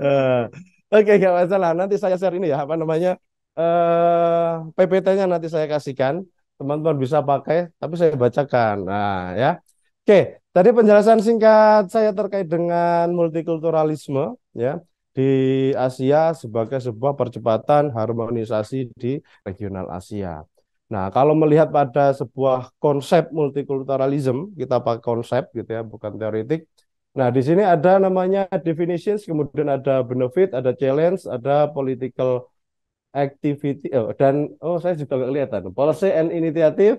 Eh, oke, okay, nggak masalah. Nanti saya share ini ya, apa namanya uh, eh, PPT-nya nanti saya kasihkan. Teman-teman bisa pakai, tapi saya bacakan. Nah, ya. Oke, okay, tadi penjelasan singkat saya terkait dengan multikulturalisme, ya di Asia sebagai sebuah percepatan harmonisasi di regional Asia. Nah, kalau melihat pada sebuah konsep multikulturalisme, kita pakai konsep gitu ya, bukan teoretik. Nah, di sini ada namanya definitions, kemudian ada benefit, ada challenge, ada political activity, oh, dan oh saya juga nggak kelihatan. Policy and initiative,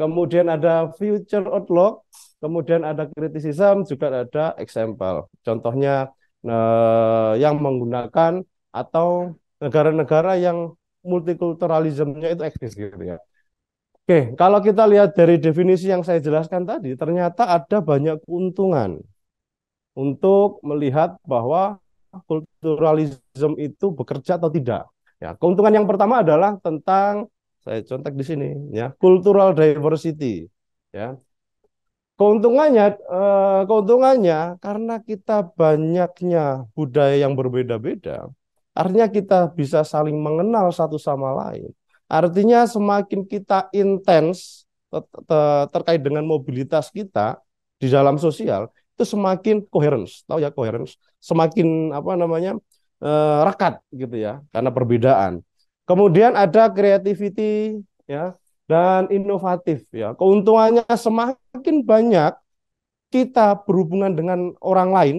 kemudian ada future outlook, kemudian ada criticism, juga ada example. Contohnya eh, yang menggunakan atau negara-negara yang multikulturalismenya itu eksis gitu ya. Oke, kalau kita lihat dari definisi yang saya jelaskan tadi, ternyata ada banyak keuntungan untuk melihat bahwa kulturalisme itu bekerja atau tidak. Ya, keuntungan yang pertama adalah tentang saya contek di sini ya, cultural diversity ya. Keuntungannya eh, keuntungannya karena kita banyaknya budaya yang berbeda-beda, artinya kita bisa saling mengenal satu sama lain. Artinya semakin kita intens terkait dengan mobilitas kita di dalam sosial, itu semakin coherence tahu ya coherence semakin apa namanya eh, rekat gitu ya karena perbedaan kemudian ada creativity ya dan inovatif ya keuntungannya semakin banyak kita berhubungan dengan orang lain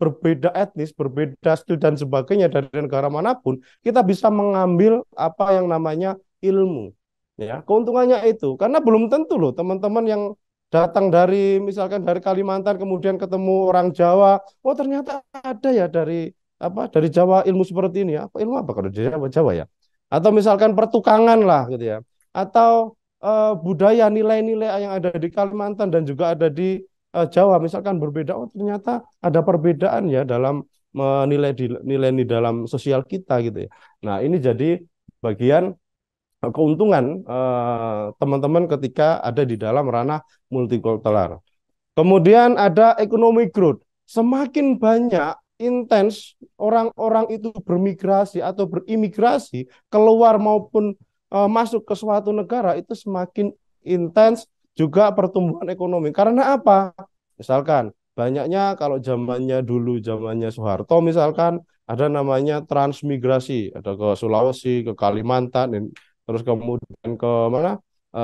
berbeda etnis, berbeda studi dan sebagainya dari negara manapun, kita bisa mengambil apa yang namanya ilmu. Ya, keuntungannya itu karena belum tentu loh teman-teman yang datang dari misalkan dari Kalimantan kemudian ketemu orang Jawa oh ternyata ada ya dari apa dari Jawa ilmu seperti ini apa ilmu apa kalau dari Jawa Jawa ya atau misalkan pertukangan lah gitu ya atau uh, budaya nilai-nilai yang ada di Kalimantan dan juga ada di uh, Jawa misalkan berbeda oh ternyata ada perbedaan ya dalam menilai di nilai di dalam sosial kita gitu ya nah ini jadi bagian Eh, keuntungan eh, teman-teman eh, ketika ada di dalam ranah multikultural. Kemudian ada ekonomi growth. Semakin banyak intens orang-orang itu bermigrasi atau berimigrasi keluar maupun eh, masuk ke suatu negara itu semakin intens juga pertumbuhan ekonomi. Karena apa? Misalkan banyaknya kalau zamannya dulu zamannya Soeharto misalkan ada namanya transmigrasi, ada ke Sulawesi, ke Kalimantan, terus kemudian ke mana e,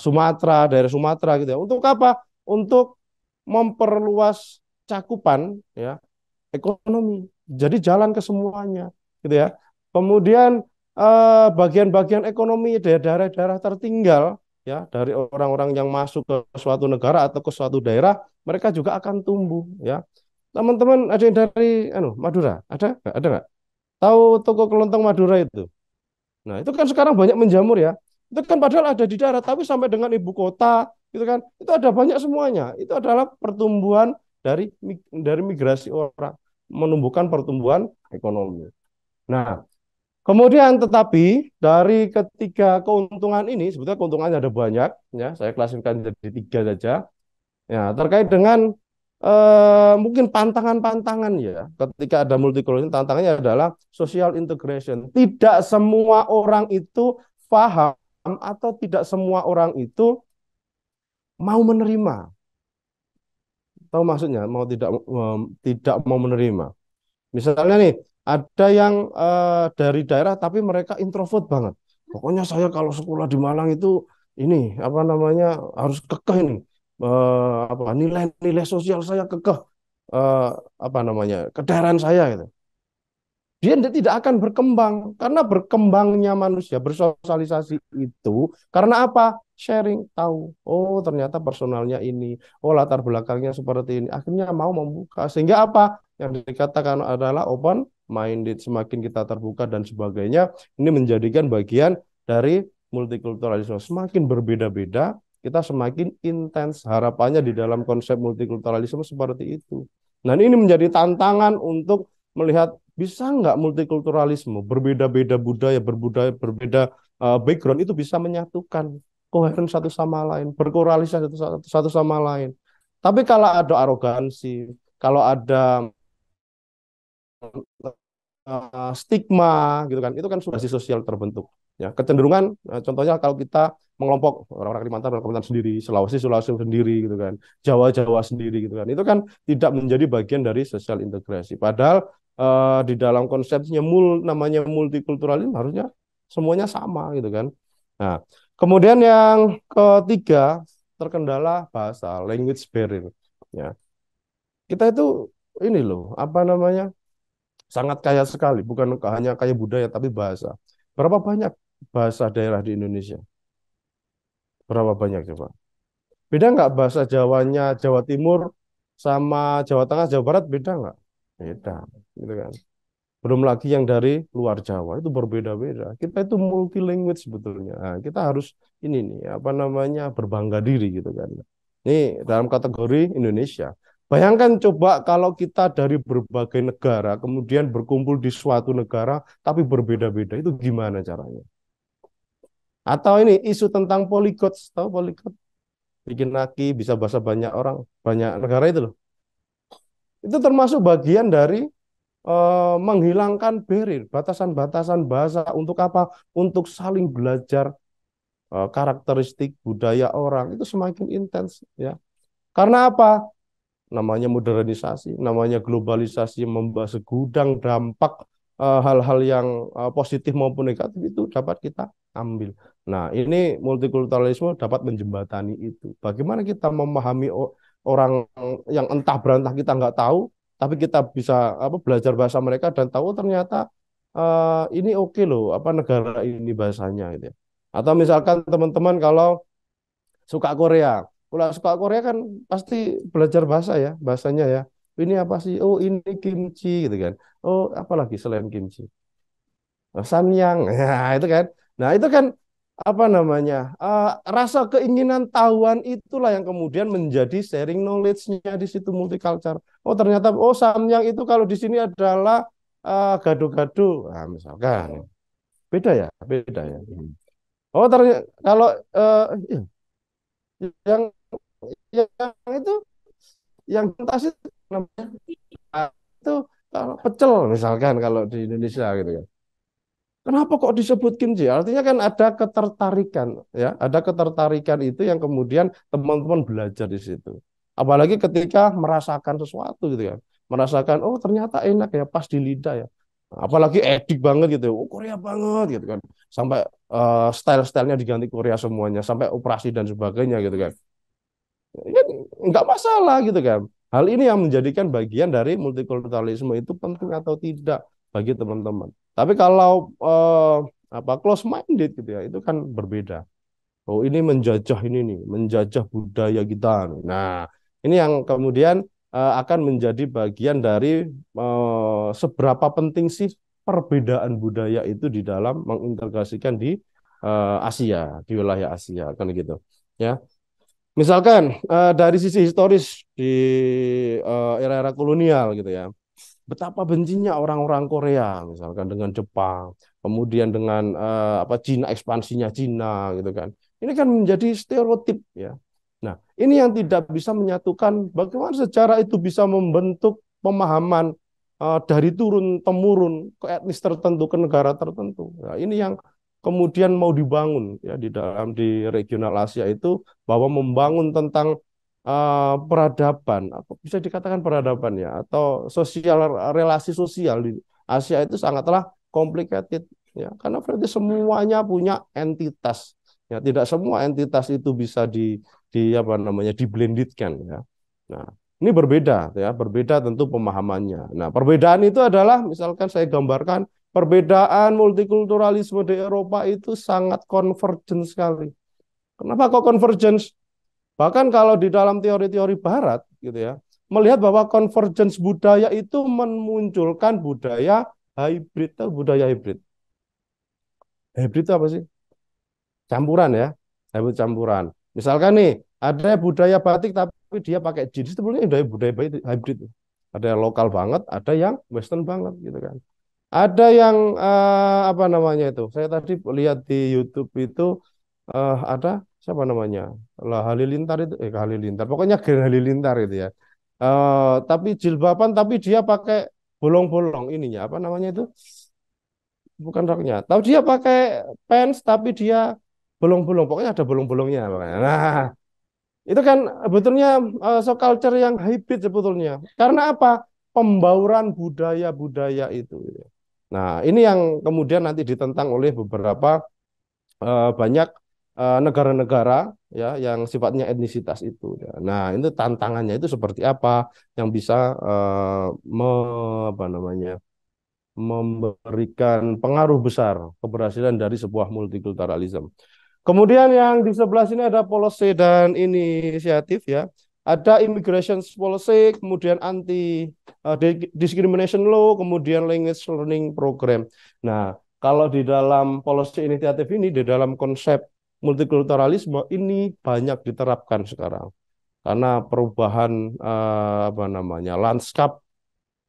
Sumatera dari Sumatera gitu ya untuk apa untuk memperluas cakupan ya ekonomi jadi jalan ke semuanya gitu ya kemudian eh, bagian-bagian ekonomi daerah-daerah tertinggal ya dari orang-orang yang masuk ke suatu negara atau ke suatu daerah mereka juga akan tumbuh ya teman-teman ada yang dari anu Madura ada nggak ada nggak tahu toko kelontong Madura itu Nah, itu kan sekarang banyak menjamur ya. Itu kan padahal ada di darat, tapi sampai dengan ibu kota, gitu kan. Itu ada banyak semuanya. Itu adalah pertumbuhan dari dari migrasi orang, menumbuhkan pertumbuhan ekonomi. Nah, kemudian tetapi dari ketiga keuntungan ini sebetulnya keuntungannya ada banyak ya. Saya klasifikasikan jadi tiga saja. Ya, terkait dengan eh, mungkin pantangan-pantangan ya ketika ada multiculturalism tantangannya adalah social integration. Tidak semua orang itu paham atau tidak semua orang itu mau menerima. Tahu maksudnya mau tidak um, tidak mau menerima. Misalnya nih ada yang uh, dari daerah tapi mereka introvert banget. Pokoknya saya kalau sekolah di Malang itu ini apa namanya harus kekeh ini uh, apa nilai-nilai sosial saya kekeh uh, apa namanya kedaran saya gitu dia tidak akan berkembang karena berkembangnya manusia bersosialisasi itu karena apa sharing tahu oh ternyata personalnya ini oh latar belakangnya seperti ini akhirnya mau membuka sehingga apa yang dikatakan adalah open minded semakin kita terbuka dan sebagainya ini menjadikan bagian dari multikulturalisme semakin berbeda-beda kita semakin intens harapannya di dalam konsep multikulturalisme seperti itu. Nah ini menjadi tantangan untuk melihat bisa nggak multikulturalisme berbeda-beda budaya, berbudaya, berbeda uh, background itu bisa menyatukan koheren satu sama lain, berkorelasi satu, satu, satu sama lain. Tapi kalau ada arogansi, kalau ada eh, stigma gitu kan, itu kan sudah sosial terbentuk. Ya kecenderungan, eh, contohnya kalau kita mengelompok orang-orang Kalimantan, orang Kalimantan sendiri, Sulawesi, Sulawesi sendiri gitu kan, Jawa, Jawa sendiri gitu kan. Itu kan tidak menjadi bagian dari sosial integrasi. Padahal uh, di dalam konsepnya mul namanya multikulturalisme harusnya semuanya sama gitu kan. Nah, kemudian yang ketiga terkendala bahasa, language barrier ya. Kita itu ini loh, apa namanya? sangat kaya sekali, bukan hanya kaya budaya tapi bahasa. Berapa banyak bahasa daerah di Indonesia? Berapa banyak coba? Beda nggak bahasa Jawanya Jawa Timur sama Jawa Tengah, Jawa Barat beda nggak? Beda, gitu kan. Belum lagi yang dari luar Jawa itu berbeda-beda. Kita itu multi language sebetulnya. Nah, kita harus ini nih apa namanya berbangga diri gitu kan. Ini dalam kategori Indonesia. Bayangkan coba kalau kita dari berbagai negara kemudian berkumpul di suatu negara tapi berbeda-beda itu gimana caranya? Atau ini isu tentang poligot, tahu poligot? Bikin naki, bisa bahasa banyak orang, banyak negara itu loh. Itu termasuk bagian dari eh, menghilangkan barrier, batasan-batasan bahasa untuk apa? Untuk saling belajar eh, karakteristik budaya orang itu semakin intens ya. Karena apa? Namanya modernisasi, namanya globalisasi membawa segudang dampak eh, hal-hal uh, yang uh, positif maupun negatif itu dapat kita ambil. Nah, ini multikulturalisme dapat menjembatani itu. Bagaimana kita memahami orang yang entah berantah kita nggak tahu, tapi kita bisa apa belajar bahasa mereka dan tahu oh, ternyata uh, ini oke okay loh, apa negara ini bahasanya gitu. Ya. Atau misalkan teman-teman kalau suka Korea, kalau suka Korea kan pasti belajar bahasa ya, bahasanya ya. Ini apa sih? Oh ini kimchi gitu kan. Oh apalagi selain kimchi. Oh, samyang, ya, nah, itu kan. Nah itu kan apa namanya uh, rasa keinginan tahuan itulah yang kemudian menjadi sharing knowledge-nya di situ multicultural. Oh ternyata oh samyang itu kalau di sini adalah gaduh eh, gado Uh, nah, misalkan beda ya, beda ya. Hmm. Oh ternyata kalau uh, yang yang itu yang tas namanya itu kalau pecel misalkan kalau di Indonesia gitu kan. Kenapa kok disebut kimchi? Artinya kan ada ketertarikan, ya, ada ketertarikan itu yang kemudian teman-teman belajar di situ. Apalagi ketika merasakan sesuatu gitu kan, merasakan oh ternyata enak ya pas di lidah ya. Apalagi edik banget gitu, ya. oh Korea banget gitu kan, sampai uh, style-stylenya diganti Korea semuanya, sampai operasi dan sebagainya gitu kan. Ya, nggak masalah gitu kan. Hal ini yang menjadikan bagian dari multikulturalisme itu penting atau tidak bagi teman-teman. Tapi kalau eh, apa close minded gitu ya, itu kan berbeda. Oh, ini menjajah ini nih, menjajah budaya kita. Nih. Nah, ini yang kemudian eh, akan menjadi bagian dari eh, seberapa penting sih perbedaan budaya itu di dalam mengintegrasikan di eh, Asia, di wilayah Asia kan gitu. Ya. Misalkan eh, dari sisi historis di eh, era-era kolonial gitu ya betapa bencinya orang-orang Korea misalkan dengan Jepang, kemudian dengan uh, apa Cina ekspansinya Cina gitu kan. Ini kan menjadi stereotip ya. Nah, ini yang tidak bisa menyatukan bagaimana secara itu bisa membentuk pemahaman uh, dari turun temurun ke etnis tertentu ke negara tertentu. Nah, ini yang kemudian mau dibangun ya di dalam di regional Asia itu bahwa membangun tentang uh, peradaban, bisa dikatakan peradaban ya, atau sosial relasi sosial di Asia itu sangatlah complicated ya, karena berarti semuanya punya entitas ya, tidak semua entitas itu bisa di di apa namanya diblendedkan ya. Nah, ini berbeda ya, berbeda tentu pemahamannya. Nah, perbedaan itu adalah misalkan saya gambarkan perbedaan multikulturalisme di Eropa itu sangat konvergen sekali. Kenapa kok konvergen? Bahkan kalau di dalam teori-teori barat gitu ya, melihat bahwa convergence budaya itu memunculkan budaya hybrid atau budaya hybrid. Hybrid itu apa sih? Campuran ya, hybrid campuran. Misalkan nih, ada budaya batik tapi dia pakai jeans itu boleh budaya budaya hybrid. Ada yang lokal banget, ada yang western banget gitu kan. Ada yang uh, apa namanya itu? Saya tadi lihat di YouTube itu uh, ada siapa namanya lah Halilintar itu eh Halilintar pokoknya Gen Halilintar itu ya uh, tapi jilbaban tapi dia pakai bolong-bolong ininya apa namanya itu bukan roknya tapi dia pakai pants tapi dia bolong-bolong pokoknya ada bolong-bolongnya nah itu kan sebetulnya uh, eh, so culture yang hybrid sebetulnya karena apa pembauran budaya-budaya itu gitu ya. nah ini yang kemudian nanti ditentang oleh beberapa uh, banyak Eh, negara-negara ya yang sifatnya etnisitas itu. Ya. Nah, itu tantangannya itu seperti apa yang bisa uh, me, apa namanya? memberikan pengaruh besar keberhasilan dari sebuah multikulturalisme. Kemudian yang di sebelah sini ada policy dan inisiatif ya. Ada immigration policy, kemudian anti uh, discrimination law, kemudian language learning program. Nah, kalau di dalam policy inisiatif ini di dalam konsep multikulturalisme ini banyak diterapkan sekarang karena perubahan uh, apa namanya lanskap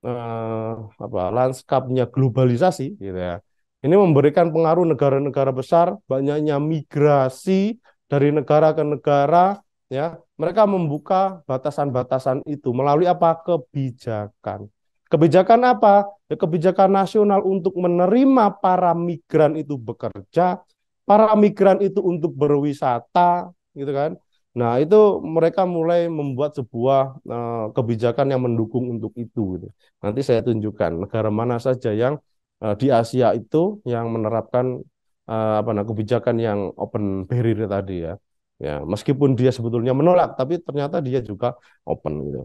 uh, apa lanskapnya globalisasi gitu ya ini memberikan pengaruh negara-negara besar banyaknya migrasi dari negara ke negara ya mereka membuka batasan-batasan itu melalui apa kebijakan kebijakan apa ya, kebijakan nasional untuk menerima para migran itu bekerja para migran itu untuk berwisata gitu kan. Nah, itu mereka mulai membuat sebuah uh, kebijakan yang mendukung untuk itu gitu. Nanti saya tunjukkan negara mana saja yang uh, di Asia itu yang menerapkan uh, apa nah, kebijakan yang open barrier tadi ya. Ya, meskipun dia sebetulnya menolak tapi ternyata dia juga open gitu.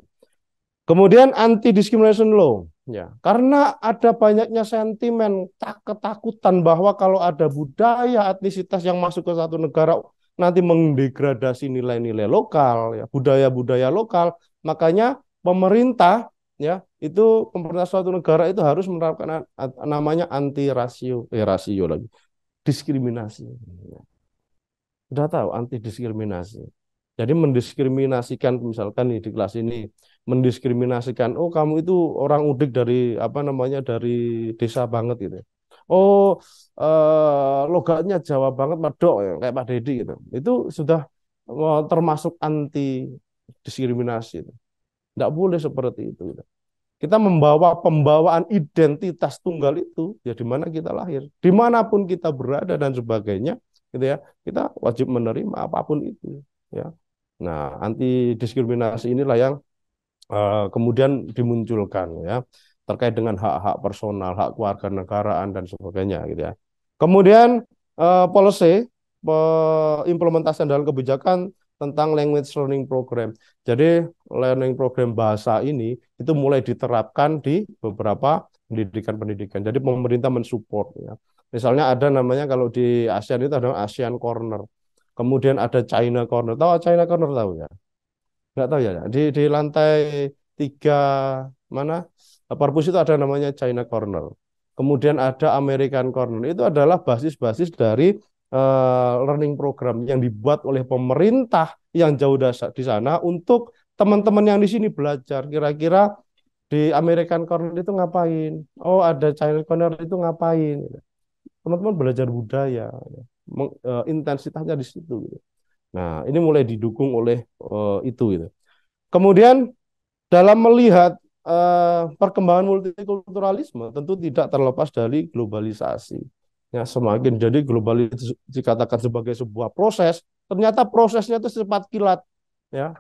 Kemudian anti discrimination law, ya. Karena ada banyaknya sentimen tak ketakutan bahwa kalau ada budaya etnisitas yang masuk ke satu negara nanti mendegradasi nilai-nilai lokal, ya, budaya-budaya lokal. Makanya pemerintah ya, itu pemerintah suatu negara itu harus menerapkan namanya anti rasio eh, rasio lagi. Diskriminasi. Ya. Sudah tahu anti diskriminasi. Jadi mendiskriminasikan misalkan di kelas ini mendiskriminasikan oh kamu itu orang udik dari apa namanya dari desa banget gitu oh eh, logatnya Jawa banget madok ya kayak Pak deddy gitu itu sudah termasuk anti diskriminasi gitu. Tidak boleh seperti itu gitu. Kita membawa pembawaan identitas tunggal itu ya di mana kita lahir, dimanapun kita berada dan sebagainya, gitu ya. Kita wajib menerima apapun itu, ya. Nah, anti diskriminasi inilah yang Eh, kemudian dimunculkan ya terkait dengan hak-hak personal, hak keluarga negaraan dan sebagainya gitu ya. Kemudian uh, policy eh, implementasi dalam kebijakan tentang language learning program. Jadi learning program bahasa ini itu mulai diterapkan di beberapa pendidikan-pendidikan. Jadi pemerintah mensupport ya. Misalnya ada namanya kalau di ASEAN itu ada ASEAN Corner. Kemudian ada China Corner. Tahu China Corner tahu ya? nggak tahu ya di di lantai tiga mana perpus itu ada namanya China Corner kemudian ada American Corner itu adalah basis-basis dari uh, learning program yang dibuat oleh pemerintah yang jauh dasar di sana untuk teman-teman yang di sini belajar kira-kira di American Corner itu ngapain oh ada China Corner itu ngapain teman-teman belajar budaya eh, intensitasnya di situ gitu Nah, ini mulai didukung oleh uh, itu gitu. Kemudian dalam melihat uh, perkembangan multikulturalisme tentu tidak terlepas dari globalisasi. Ya, semakin jadi globalisasi dikatakan sebagai sebuah proses, ternyata prosesnya itu cepat kilat, ya.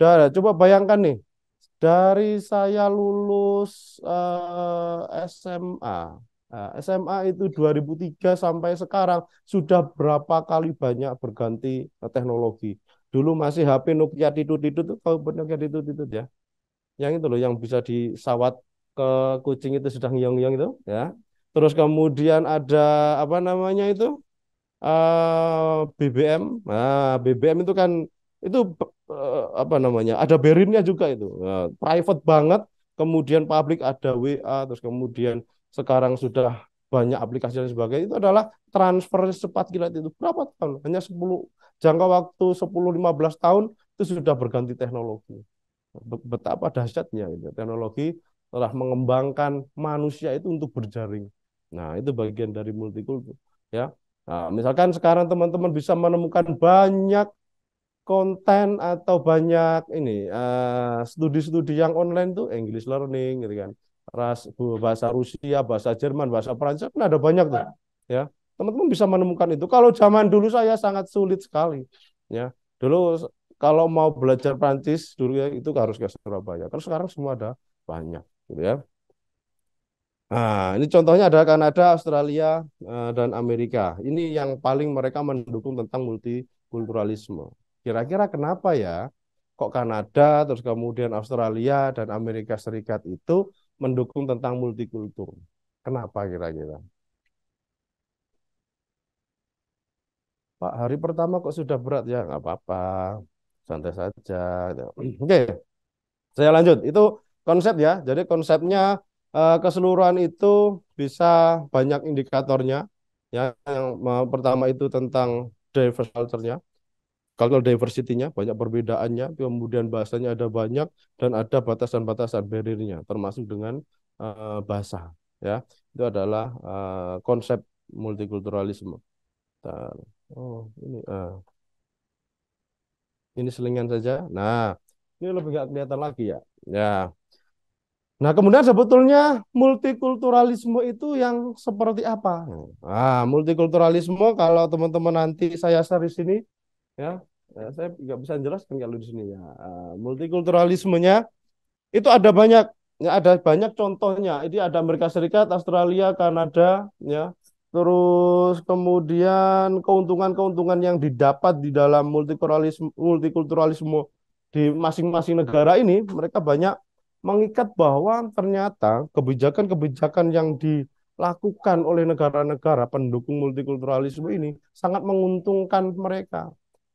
Dan coba bayangkan nih, dari saya lulus uh, eh, SMA Nah, SMA itu 2003 sampai sekarang sudah berapa kali banyak berganti eh, teknologi. Dulu masih HP Nokia titut-titut tuh kalau Nokia titut-titut ya. Yang itu loh yang bisa disawat ke kucing itu sedang yong-yong itu ya. Terus kemudian ada apa namanya itu? Eh, BBM. Nah, BBM itu kan itu eh, apa namanya? Ada berinnya juga itu. Nah, private banget, kemudian publik ada WA, terus kemudian sekarang sudah banyak aplikasi dan sebagainya itu adalah transfer cepat kilat itu berapa tahun hanya 10 jangka waktu 10 15 tahun itu sudah berganti teknologi betapa dahsyatnya gitu. teknologi telah mengembangkan manusia itu untuk berjaring nah itu bagian dari multikultur ya nah, misalkan sekarang teman-teman bisa menemukan banyak konten atau banyak ini eh, studi-studi uh, yang online tuh English learning gitu kan ras, bahasa Rusia, bahasa Jerman, bahasa Perancis, kan ada banyak tuh. Ya, teman-teman bisa menemukan itu. Kalau zaman dulu saya sangat sulit sekali. Ya, dulu kalau mau belajar Prancis dulu ya itu harus ke Surabaya. Terus sekarang semua ada banyak, gitu ya. Nah, ini contohnya ada Kanada, Australia, eh, dan Amerika. Ini yang paling mereka mendukung tentang multikulturalisme. Kira-kira kenapa ya? Kok Kanada, terus kemudian Australia dan Amerika Serikat itu mendukung tentang multikultur. Kenapa kira-kira? Pak, hari pertama kok sudah berat ya? Nggak apa-apa, santai saja. Oke, saya lanjut. Itu konsep ya. Jadi konsepnya eh, keseluruhan itu bisa banyak indikatornya. Ya, yang eh, pertama itu tentang diverse culture-nya. Kalau diversity-nya, banyak perbedaannya, kemudian bahasanya ada banyak dan ada batasan-batasan barrier-nya, termasuk dengan uh, bahasa ya. Itu adalah uh, konsep multikulturalisme. Bentar. Oh, ini uh. Ini selingan saja. Nah, ini lebih nggak kelihatan lagi ya. Ya. Nah, kemudian sebetulnya multikulturalisme itu yang seperti apa? Nah, multikulturalisme kalau teman-teman nanti saya share di sini ya ya, saya nggak bisa jelaskan kalau di sini ya eh, multikulturalismenya itu ada banyak ya ada banyak contohnya ini ada Amerika Serikat Australia Kanada ya terus kemudian keuntungan-keuntungan yang didapat di dalam multikulturalisme multikulturalisme di masing-masing negara ini mereka banyak mengikat bahwa ternyata kebijakan-kebijakan yang dilakukan oleh negara-negara pendukung multikulturalisme ini sangat menguntungkan mereka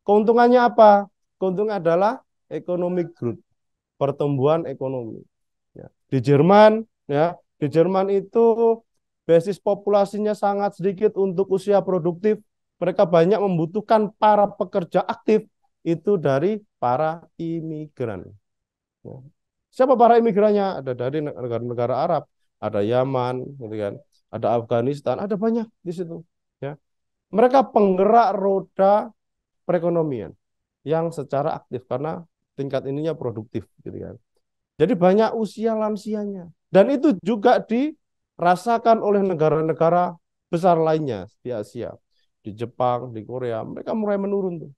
Keuntungannya apa? Keuntung adalah ekonomi growth, pertumbuhan ekonomi. Ya. Di Jerman, ya di Jerman itu basis populasinya sangat sedikit untuk usia produktif. Mereka banyak membutuhkan para pekerja aktif itu dari para imigran. Ya. Siapa para imigrannya? Ada dari negara-negara Arab, ada Yaman, gitu kan? ada Afghanistan, ada banyak di situ. Ya. Mereka penggerak roda perekonomian yang secara aktif karena tingkat ininya produktif gitu kan. Jadi banyak usia lansianya dan itu juga dirasakan oleh negara-negara besar lainnya di Asia, di Jepang, di Korea. Mereka mulai menurun tuh.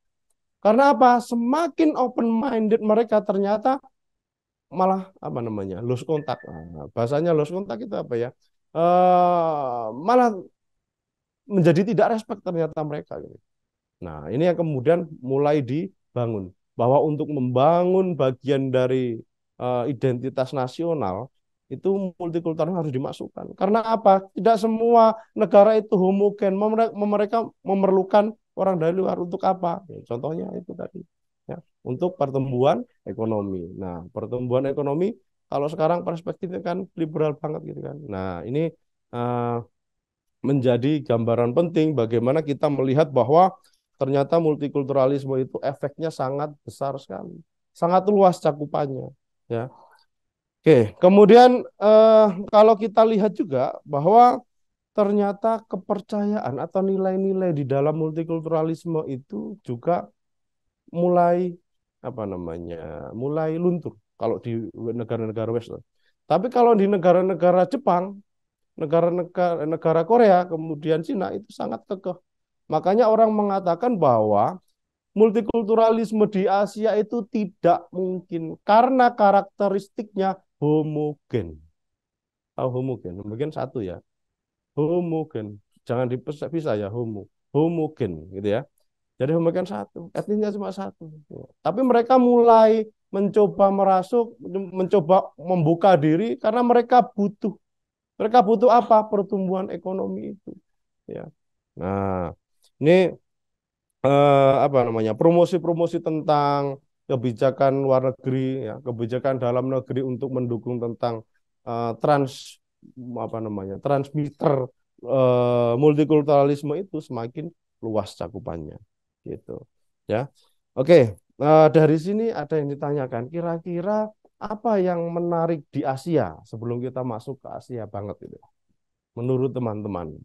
Karena apa? Semakin open minded mereka ternyata malah apa namanya? lose kontak. Nah, bahasanya lose kontak itu apa ya? Uh, malah menjadi tidak respect ternyata mereka gitu Nah, ini yang kemudian mulai dibangun bahwa untuk membangun bagian dari uh, identitas nasional itu multikultural harus dimasukkan. Karena apa? Tidak semua negara itu homogen. Mereka memerlukan orang dari luar untuk apa? Ya, contohnya itu tadi. Ya, untuk pertumbuhan ekonomi. Nah, pertumbuhan ekonomi kalau sekarang perspektifnya kan liberal banget gitu kan. Nah, ini uh, menjadi gambaran penting bagaimana kita melihat bahwa Ternyata multikulturalisme itu efeknya sangat besar sekali, sangat luas cakupannya. Ya. Oke, kemudian eh, kalau kita lihat juga bahwa ternyata kepercayaan atau nilai-nilai di dalam multikulturalisme itu juga mulai apa namanya mulai luntur kalau di negara-negara Western. Tapi kalau di negara-negara Jepang, negara-negara Korea, kemudian Cina itu sangat kekeh. Makanya orang mengatakan bahwa multikulturalisme di Asia itu tidak mungkin karena karakteristiknya homogen. Oh, homogen, homogen satu ya. Homogen, jangan dipisah ya homo, homogen gitu ya. Jadi homogen satu, etnisnya cuma satu. Tapi mereka mulai mencoba merasuk, mencoba membuka diri karena mereka butuh. Mereka butuh apa? Pertumbuhan ekonomi itu. Ya. Nah, ini eh, apa namanya promosi-promosi tentang kebijakan luar negeri, ya, kebijakan dalam negeri untuk mendukung tentang eh, trans apa namanya transmitter eh, multikulturalisme itu semakin luas cakupannya, gitu, ya. Oke, eh, dari sini ada yang ditanyakan, kira-kira apa yang menarik di Asia sebelum kita masuk ke Asia banget itu, menurut teman-teman?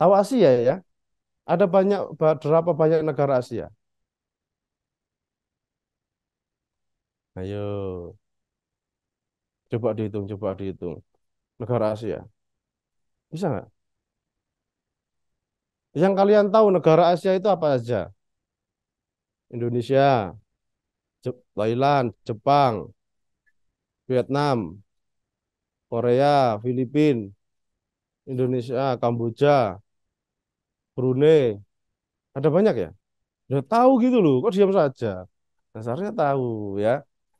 Tahu Asia ya? ya? Ada banyak berapa banyak negara Asia? Ayo. Coba dihitung, coba dihitung. Negara Asia. Bisa nggak? Yang kalian tahu negara Asia itu apa aja? Indonesia, Jep Thailand, Jepang, Vietnam, Korea, Filipina, Indonesia, Kamboja, Brunei. Ada banyak ya? Udah ya, tahu gitu loh, kok diam saja? Dasarnya nah, tahu ya.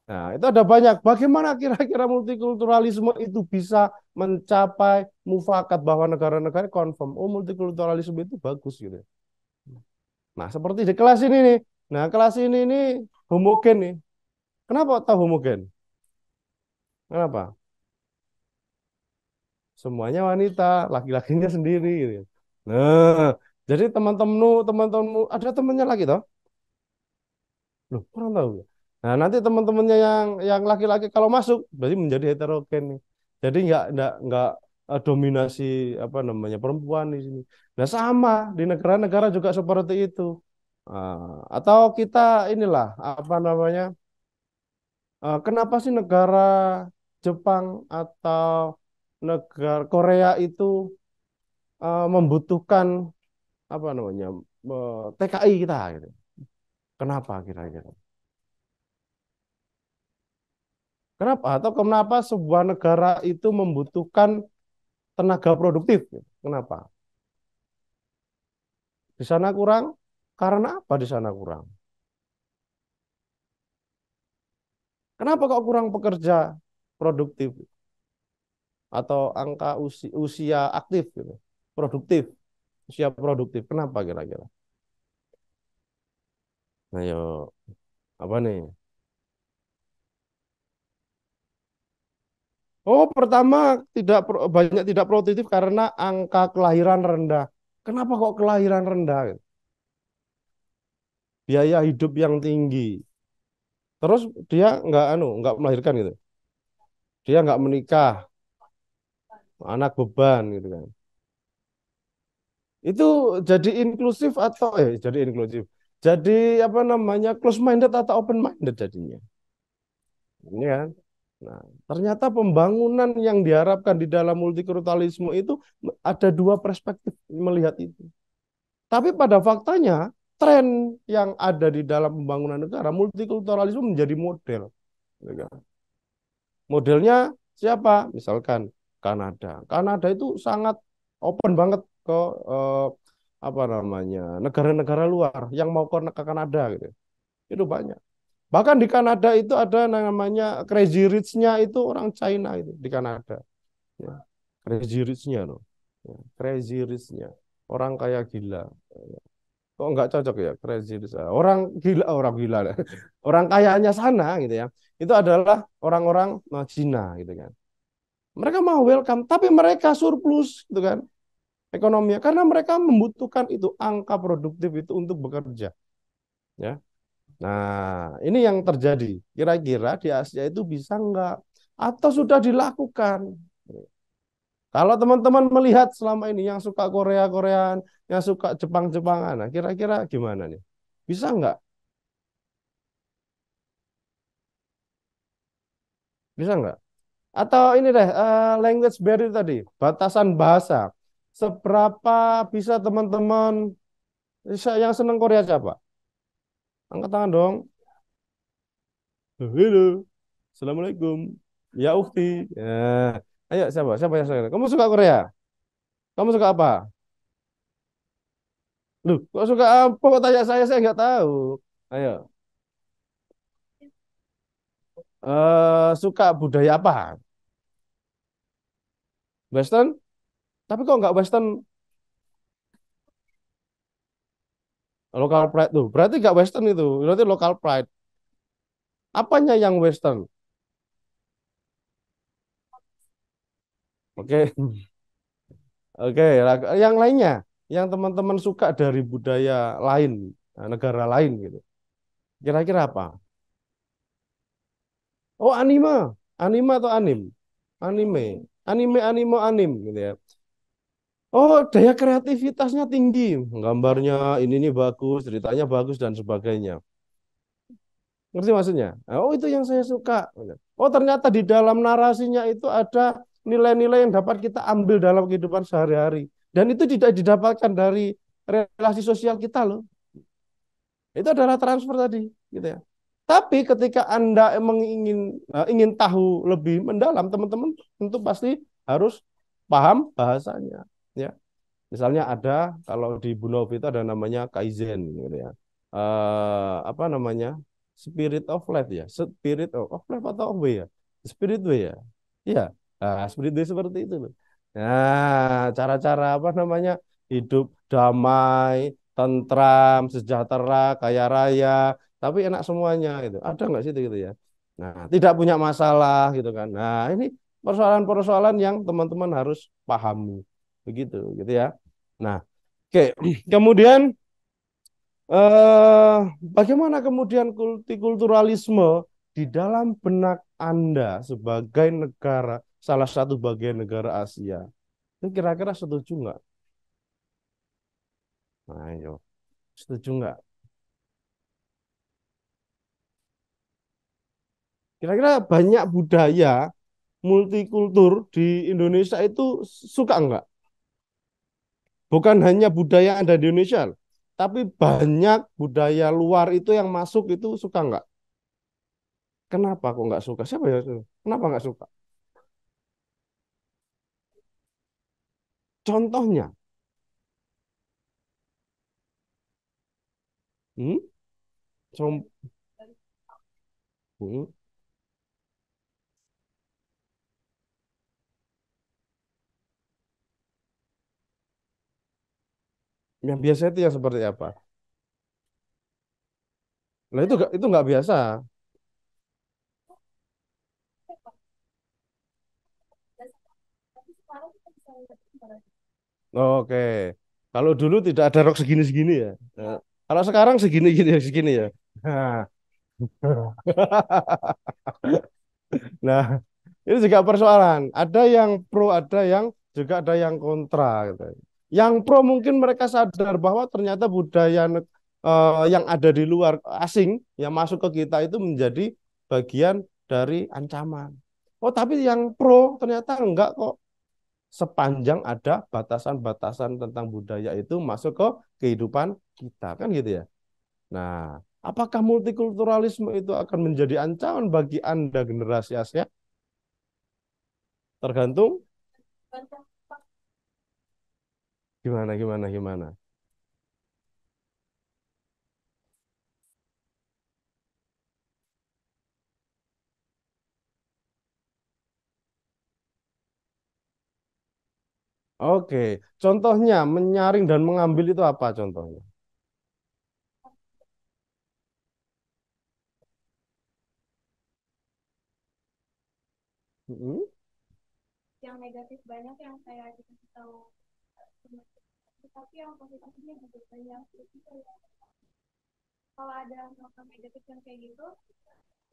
Nah, itu ada banyak. Bagaimana kira-kira multikulturalisme itu bisa mencapai mufakat bahwa negara-negara konfirm, oh multikulturalisme itu bagus gitu. ya. Nah, seperti di kelas ini nih. Nah, kelas ini nih homogen nih. Kenapa tahu homogen? Kenapa? Semuanya wanita, laki-lakinya sendiri gitu. Ya. Nah, jadi teman-temanmu, teman-temanmu, ada temannya lagi toh? Loh, kurang tahu ya. Nah, nanti teman-temannya yang yang laki-laki kalau masuk berarti menjadi heterogen nih. Jadi nggak nggak nggak eh, dominasi apa namanya perempuan di sini. Nah, sama di negara-negara juga seperti itu. Ah, atau kita inilah apa namanya? Eh, kenapa sih negara Jepang atau negara Korea itu eh, membutuhkan apa namanya TKI kita gitu. Kenapa kira-kira? Kenapa? Atau kenapa sebuah negara itu membutuhkan tenaga produktif? Kenapa? Di sana kurang, karena apa di sana kurang? Kenapa kok kurang pekerja produktif? Atau angka usia, aktif, gitu, produktif? usia produktif. Kenapa kira-kira? Ayo, nah, apa nih? Oh, pertama tidak banyak tidak produktif karena angka kelahiran rendah. Kenapa kok kelahiran rendah? Biaya hidup yang tinggi. Terus dia nggak anu, nggak melahirkan gitu. Dia nggak menikah. Anak beban gitu kan itu jadi inklusif atau eh jadi inklusif jadi apa namanya close minded atau open minded jadinya ini kan nah ternyata pembangunan yang diharapkan di dalam multikulturalisme itu ada dua perspektif melihat itu tapi pada faktanya tren yang ada di dalam pembangunan negara multikulturalisme menjadi model gitu kan? modelnya siapa misalkan Kanada Kanada itu sangat open banget ke eh, apa namanya negara-negara luar yang mau ke Kanada gitu itu banyak bahkan di Kanada itu ada namanya crazy rich-nya itu orang China itu di Kanada ya. crazy rich-nya loh ya. crazy rich-nya orang kaya gila ya. kok nggak cocok ya crazy rich ah, orang gila orang gila orang kayanya sana gitu ya itu adalah orang-orang eh, Cina gitu kan mereka mau welcome tapi mereka surplus gitu kan ekonominya karena mereka membutuhkan itu angka produktif itu untuk bekerja. Ya. Nah, ini yang terjadi. Kira-kira di Asia itu bisa enggak atau sudah dilakukan? Kalau teman-teman melihat selama ini yang suka Korea-Koreaan, yang suka Jepang-Jepangan, nah kira-kira gimana nih? Bisa enggak? Bisa enggak? Atau ini deh, uh, language barrier tadi, batasan bahasa Seberapa bisa teman-teman yang seneng Korea siapa? Angkat tangan dong. Halo. Assalamualaikum. Ya ukti. Ya. Ayo siapa? Siapa yang suka? Kamu suka Korea? Kamu suka apa? Lu, kok suka apa? Kok tanya saya? Saya nggak tahu. Ayo. uh, suka budaya apa? Western? Tapi kok nggak Western Local pride tuh. Berarti nggak western itu. Berarti local pride. Apanya yang western? Oke. Oke, yang lainnya yang teman-teman suka dari budaya lain, eh, negara lain gitu. Kira-kira apa? Oh, anime. Anime atau anim? Anime. Anime, animo, anim gitu ya. Oh, daya kreativitasnya tinggi. Gambarnya ini nih bagus, ceritanya bagus dan sebagainya. Ngerti maksudnya? Oh, itu yang saya suka. Oh, ternyata di dalam narasinya itu ada nilai-nilai yang dapat kita ambil dalam kehidupan sehari-hari. Dan itu tidak didapatkan dari relasi sosial kita loh. Itu adalah transfer tadi, gitu ya. Tapi ketika Anda emang ingin eh, ingin tahu lebih mendalam, teman-teman tentu pasti harus paham bahasanya misalnya ada kalau di Bunov itu ada namanya kaizen gitu ya uh, apa namanya spirit of life ya spirit of, of life atau of way ya spirit way ya iya nah, spirit way seperti itu loh nah cara-cara apa namanya hidup damai tentram sejahtera kaya raya tapi enak semuanya gitu ada nggak sih gitu ya nah tidak punya masalah gitu kan nah ini persoalan-persoalan yang teman-teman harus pahami begitu gitu ya nah oke okay. kemudian eh, bagaimana kemudian multikulturalisme di dalam benak anda sebagai negara salah satu bagian negara Asia itu kira-kira setuju nggak nah, ayo setuju nggak kira-kira banyak budaya multikultur di Indonesia itu suka enggak? Bukan hanya budaya ada di Indonesia, tapi banyak budaya luar itu yang masuk itu suka nggak? Kenapa kok nggak suka? Siapa ya? Kenapa nggak suka? Contohnya, hmm? Com hmm? yang biasa itu yang seperti apa nah itu itu nggak biasa Oke. Kalau dulu tidak ada rok segini-segini ya. Nah, kalau sekarang segini-gini segini ya. Nah. nah, ini juga persoalan. Ada yang pro, ada yang juga ada yang kontra gitu. Yang pro mungkin mereka sadar bahwa ternyata budaya uh, yang ada di luar asing yang masuk ke kita itu menjadi bagian dari ancaman. Oh, tapi yang pro ternyata enggak kok. Sepanjang ada batasan-batasan tentang budaya itu masuk ke kehidupan kita, kan gitu ya. Nah, apakah multikulturalisme itu akan menjadi ancaman bagi Anda generasi Asia? Tergantung Gimana, gimana, gimana? Oke, contohnya menyaring dan mengambil itu apa contohnya? Hmm? Yang negatif banyak yang saya tahu tapi yang positifnya juga banyak jadi kayak kalau ada hal negatif yang kayak gitu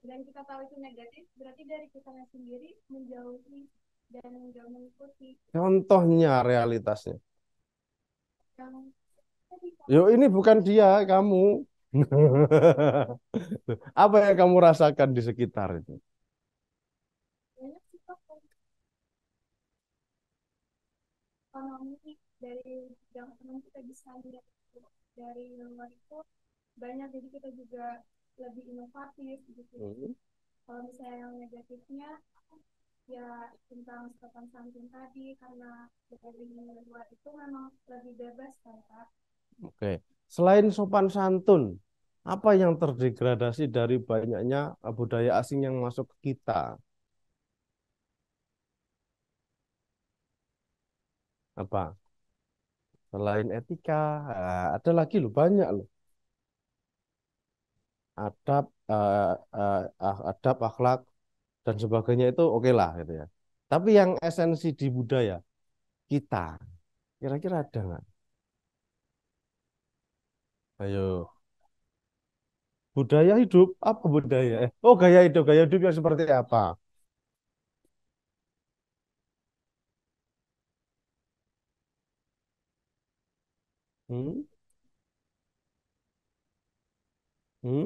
dan kita tahu itu negatif berarti dari kita sendiri menjauhi dan nggak mengikuti contohnya realitasnya yang Yo ini bukan dia, kamu. Apa yang kamu rasakan di sekitar itu? Ekonomi dari yang emang kita bisa lihat dari luar itu banyak jadi kita juga lebih inovatif gitu hmm. kalau misalnya yang negatifnya ya tentang sopan santun tadi karena dari luar itu memang lebih bebas kan pak oke okay. selain sopan santun apa yang terdegradasi dari banyaknya budaya asing yang masuk ke kita? Apa? selain etika eh, ada lagi loh banyak loh adab uh, uh, adab akhlak dan sebagainya itu oke okay lah gitu ya tapi yang esensi di budaya kita kira-kira ada nggak ayo budaya hidup apa budaya oh gaya hidup gaya hidup yang seperti apa Hmm? Hmm?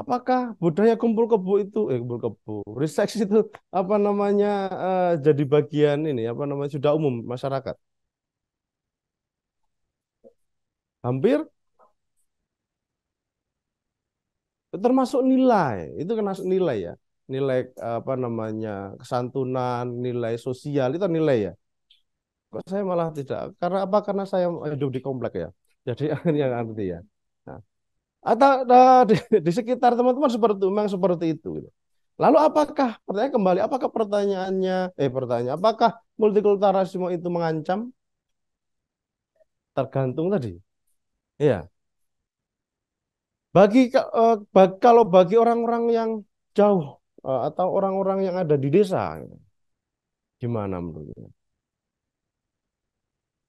Apakah budaya kumpul kebo itu eh kumpul kebo reseksi itu apa namanya eh, jadi bagian ini apa namanya sudah umum masyarakat hampir termasuk nilai itu kena nilai ya nilai apa namanya kesantunan nilai sosial itu nilai ya kok saya malah tidak karena apa karena saya hidup di komplek ya jadi yang ngerti ya nah, atau nah, di, di sekitar teman-teman seperti memang seperti itu gitu. lalu apakah pertanyaan kembali apakah pertanyaannya eh pertanyaan apakah multikulturalisme itu mengancam tergantung tadi ya bagi eh, kalau bagi orang-orang yang jauh eh, atau orang-orang yang ada di desa gimana menurutnya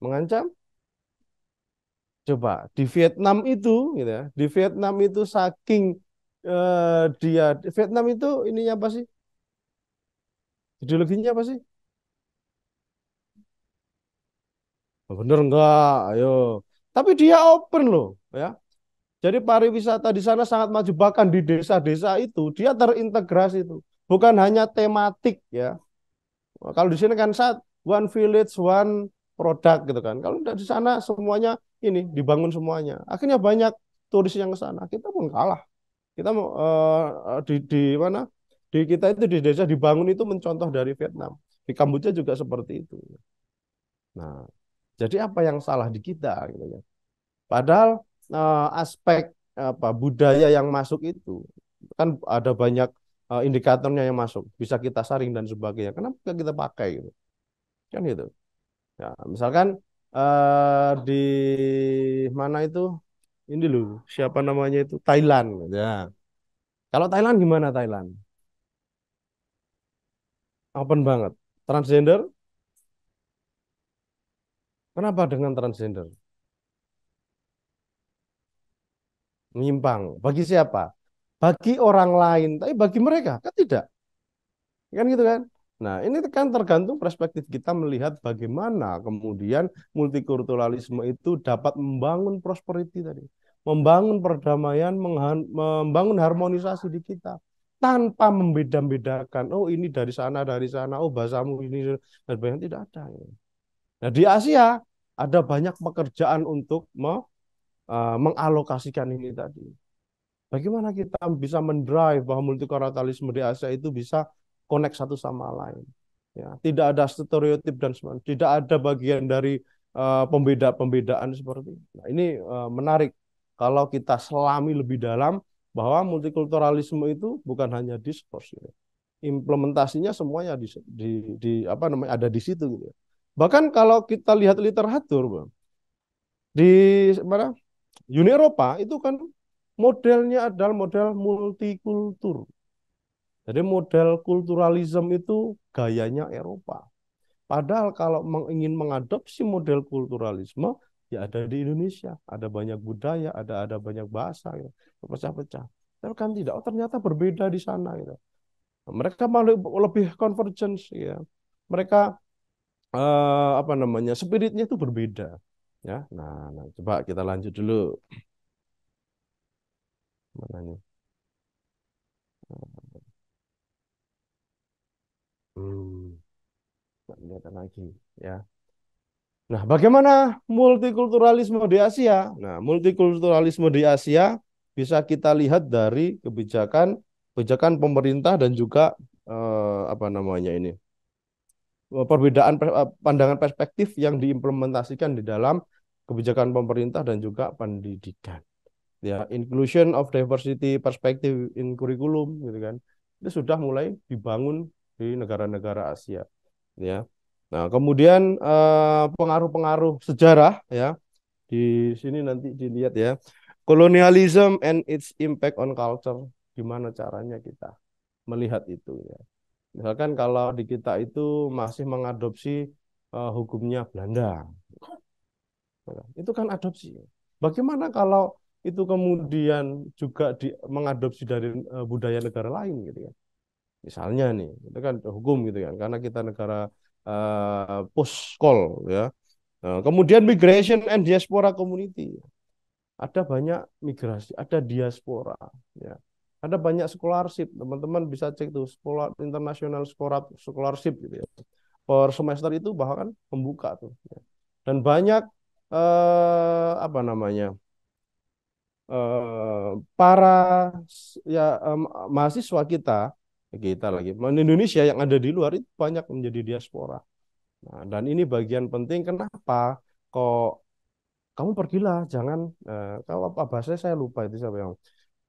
Mengancam? Coba di Vietnam itu, gitu ya, di Vietnam itu saking eh, dia Vietnam itu ininya apa sih? Ideologinya apa sih? Oh, bener enggak? Ayo. Tapi dia open loh, ya. Jadi pariwisata di sana sangat maju bahkan di desa-desa itu dia terintegrasi itu. Bukan hanya tematik ya. Kalau di sini kan saat one village one produk gitu kan. Kalau di sana semuanya ini dibangun semuanya. Akhirnya banyak turis yang ke sana. Kita pun kalah. Kita uh, di di mana? Di kita itu di desa dibangun itu mencontoh dari Vietnam. Di Kamboja juga seperti itu. Nah, jadi apa yang salah di kita gitu kan. Padahal uh, aspek apa budaya yang masuk itu kan ada banyak uh, indikatornya yang masuk, bisa kita saring dan sebagainya. Kenapa kita pakai gitu? Kan gitu ya misalkan uh, di mana itu ini loh siapa namanya itu Thailand ya kalau Thailand gimana Thailand open banget transgender kenapa dengan transgender menyimpang bagi siapa bagi orang lain tapi bagi mereka kan tidak kan gitu kan Nah, ini kan tergantung perspektif kita melihat bagaimana kemudian multikulturalisme itu dapat membangun prosperity tadi, membangun perdamaian, membangun harmonisasi di kita tanpa membeda-bedakan. Oh, ini dari sana, dari sana. Oh, bahasamu ini dan banyak tidak ada. Nah, di Asia ada banyak pekerjaan untuk me, e, mengalokasikan ini tadi. Bagaimana kita bisa mendrive bahwa multikulturalisme di Asia itu bisa connect satu sama lain. Ya, tidak ada stereotip dan sebagainya. Tidak ada bagian dari uh, pembeda-pembedaan seperti ini. Nah, ini uh, menarik kalau kita selami lebih dalam bahwa multikulturalisme itu bukan hanya diskurs ya. Implementasinya semuanya di, di, di apa namanya ada di situ gitu. Ya. Bahkan kalau kita lihat literatur, Bang, di mana Uni Eropa itu kan modelnya adalah model multikultur. Jadi model kulturalisme itu gayanya Eropa. Padahal kalau ingin mengadopsi model kulturalisme, ya ada di Indonesia, ada banyak budaya, ada ada banyak bahasa, gitu. pecah-pecah. Tapi kan tidak, oh ternyata berbeda di sana. Gitu. Mereka malu lebih convergence, ya. Mereka eh, apa namanya spiritnya itu berbeda, ya. Nah, nah, coba kita lanjut dulu. Mana nih? Hmm, kelihatan lagi ya. Nah, bagaimana multikulturalisme di Asia? Nah, multikulturalisme di Asia bisa kita lihat dari kebijakan kebijakan pemerintah dan juga eh, apa namanya ini eh, perbedaan eh, pandangan perspektif yang diimplementasikan di dalam kebijakan pemerintah dan juga pendidikan. Ya, inclusion of diversity perspective in curriculum gitu kan. Itu sudah mulai dibangun di negara-negara Asia ya nah kemudian eh, pengaruh-pengaruh sejarah ya di sini nanti dilihat ya colonialism and its impact on culture gimana caranya kita melihat itu ya misalkan kalau di kita itu masih mengadopsi uh, hukumnya Belanda ya, itu kan adopsi bagaimana kalau itu kemudian juga di, mengadopsi dari uh, budaya negara lain gitu ya misalnya nih itu kan hukum gitu kan karena kita negara uh, eh, post-call ya nah, kemudian migration and diaspora community ada banyak migrasi ada diaspora ya ada banyak scholarship teman-teman bisa cek tuh sekolah internasional scholarship gitu ya per semester itu bahkan membuka tuh ya. dan banyak uh, apa namanya uh, para ya um, mahasiswa kita kita lagi. Indonesia yang ada di luar itu banyak menjadi diaspora. Nah, dan ini bagian penting kenapa kok kamu pergilah, jangan eh, kalau apa bahasa saya lupa itu siapa yang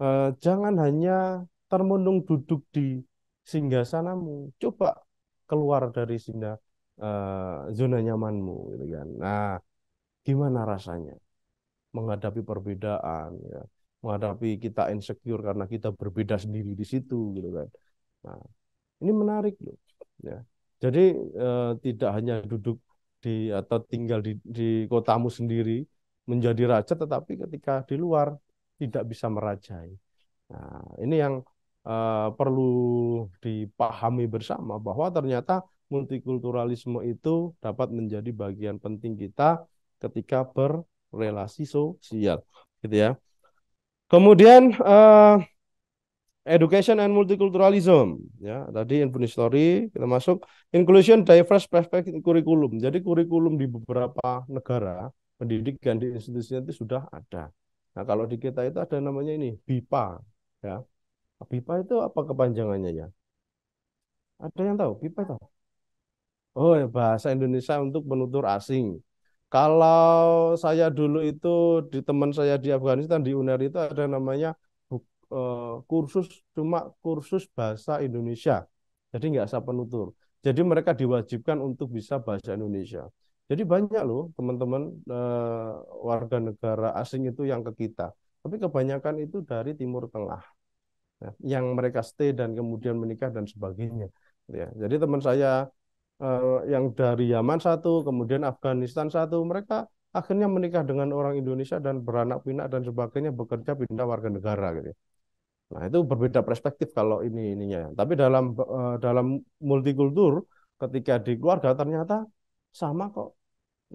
eh, jangan hanya termenung duduk di singgasanamu. Coba keluar dari sinda eh, zona nyamanmu gitu kan. Nah, gimana rasanya menghadapi perbedaan ya. Menghadapi kita insecure karena kita berbeda sendiri di situ gitu kan Nah, ini menarik loh. Ya. Jadi eh, tidak hanya duduk di atau tinggal di, di kotamu sendiri menjadi raja, tetapi ketika di luar tidak bisa merajai. Nah, ini yang eh, perlu dipahami bersama bahwa ternyata multikulturalisme itu dapat menjadi bagian penting kita ketika berrelasi sosial, gitu ya. Kemudian eh, Education and Multiculturalism ya tadi Infinite Story kita masuk Inclusion Diverse Perspective Curriculum jadi kurikulum di beberapa negara pendidikan di institusinya itu sudah ada nah kalau di kita itu ada namanya ini BIPA ya BIPA itu apa kepanjangannya ya ada yang tahu BIPA tahu oh ya bahasa Indonesia untuk penutur asing kalau saya dulu itu di teman saya di Afghanistan di UNER itu ada namanya Eh, kursus cuma kursus bahasa Indonesia. Jadi nggak usah penutur. Jadi mereka diwajibkan untuk bisa bahasa Indonesia. Jadi banyak loh teman-teman uh, warga negara asing itu yang ke kita. Tapi kebanyakan itu dari Timur Tengah. Ya, yang mereka stay dan kemudian menikah dan sebagainya. Ya, jadi teman saya uh, yang dari Yaman satu, kemudian Afghanistan satu, mereka akhirnya menikah dengan orang Indonesia dan beranak pinak dan sebagainya bekerja pindah warga negara gitu. Ya. Nah, itu berbeda perspektif kalau ini ininya. Tapi dalam eh, dalam multikultur ketika di keluarga ternyata sama kok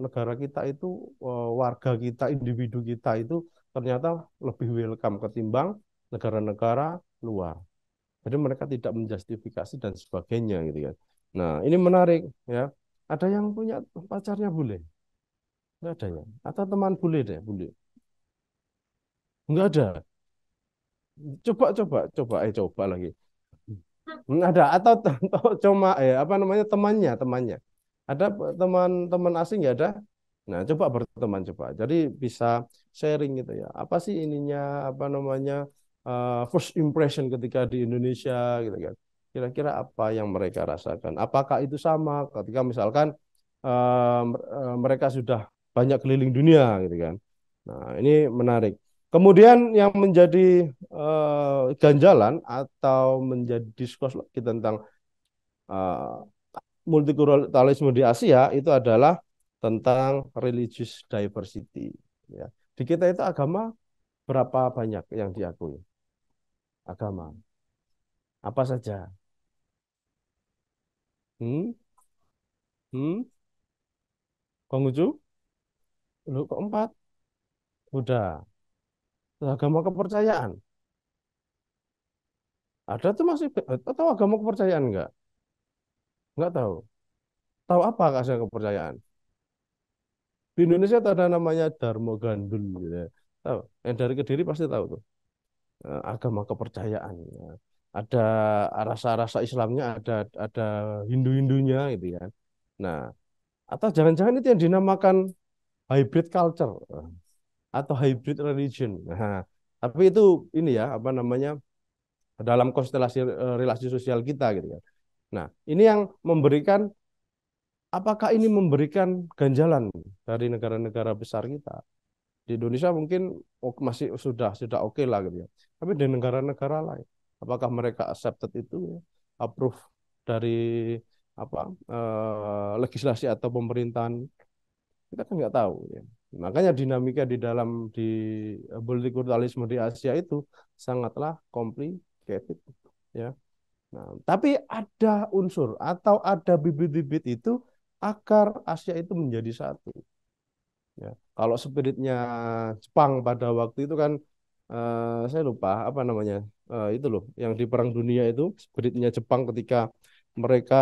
negara kita itu eh, warga kita, individu kita itu ternyata lebih welcome ketimbang negara-negara luar. Jadi mereka tidak menjustifikasi dan sebagainya gitu kan. Nah, ini menarik ya. Ada yang punya pacarnya bule? Enggak ada ya? Atau teman bule deh, bule? Enggak ada coba coba coba eh coba lagi hmm. Hmm, ada atau, atau cuma eh apa namanya temannya temannya ada teman-teman asing ya ada nah coba berteman coba jadi bisa sharing gitu ya apa sih ininya apa namanya uh, first impression ketika di Indonesia gitu kan kira-kira apa yang mereka rasakan apakah itu sama ketika misalkan uh, mereka sudah banyak keliling dunia gitu kan nah ini menarik Kemudian yang menjadi uh, ganjalan atau menjadi diskus lagi tentang uh, eh, multikulturalisme di Asia itu adalah tentang religious diversity. Ya. Di kita itu agama berapa banyak yang diakui? Agama apa saja? Hmm? Hmm? Konghucu? Lu keempat? udah agama kepercayaan. Ada tuh masih eh, tahu agama kepercayaan enggak? Enggak tahu. Tahu apa kasih kepercayaan? Di Indonesia ada namanya Dharma Gandul gitu ya. Tahu? Yang dari Kediri pasti tahu tuh. Eh, agama kepercayaan. Ya. Ada rasa-rasa Islamnya, ada ada Hindu-Hindunya gitu ya. Nah, atau jangan-jangan itu yang dinamakan hybrid culture atau hybrid religion. Nah, tapi itu ini ya apa namanya dalam konstelasi eh, relasi sosial kita gitu kan. Nah, ini yang memberikan apakah ini memberikan ganjalan dari negara-negara besar kita? Di Indonesia mungkin masih sudah sudah oke okay lah gitu ya. Tapi di negara-negara lain apakah mereka accepted itu ya? approve dari apa eh, legislasi atau pemerintahan kita kan nggak tahu. Ya. Makanya dinamika di dalam di multikulturalisme eh, di Asia itu sangatlah complicated. Ya. Nah, tapi ada unsur atau ada bibit-bibit itu akar Asia itu menjadi satu. Ya. Kalau spiritnya Jepang pada waktu itu kan uh, saya lupa apa namanya uh, itu loh yang di Perang Dunia itu spiritnya Jepang ketika mereka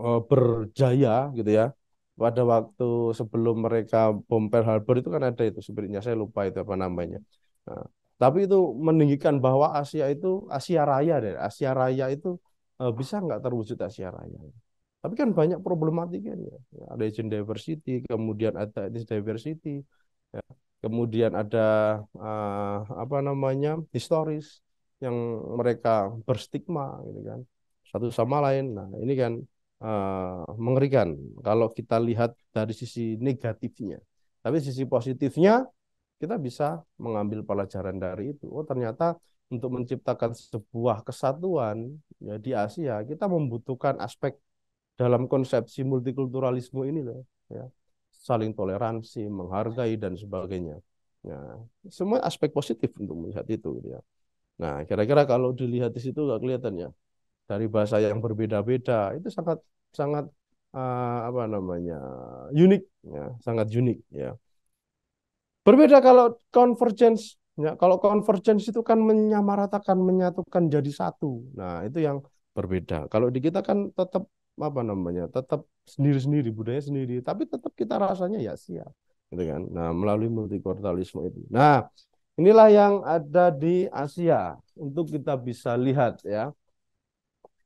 uh, berjaya gitu ya pada waktu sebelum mereka bom Pearl Harbor itu kan ada itu sebenarnya saya lupa itu apa namanya. Nah, tapi itu meninggikan bahwa Asia itu Asia Raya deh, Asia Raya itu eh, bisa nggak terwujud Asia Raya. Tapi kan banyak problematikanya. Ya, ada Asian diversity, kemudian ada ethnic diversity, ya. kemudian ada eh, apa namanya historis yang mereka berstigma gitu kan satu sama lain. Nah ini kan uh, mengerikan kalau kita lihat dari sisi negatifnya. Tapi sisi positifnya kita bisa mengambil pelajaran dari itu. Oh ternyata untuk menciptakan sebuah kesatuan ya di Asia kita membutuhkan aspek dalam konsepsi multikulturalisme ini loh ya saling toleransi menghargai dan sebagainya ya semua aspek positif untuk melihat itu gitu ya nah kira-kira kalau dilihat di situ nggak kelihatan ya dari bahasa yang berbeda-beda itu sangat sangat uh, apa namanya unik ya sangat unik ya berbeda kalau convergence ya kalau convergence itu kan menyamaratakan menyatukan jadi satu nah itu yang berbeda kalau di kita kan tetap apa namanya tetap sendiri-sendiri budaya sendiri tapi tetap kita rasanya ya siap gitu kan nah melalui multikulturalisme itu nah inilah yang ada di Asia untuk kita bisa lihat ya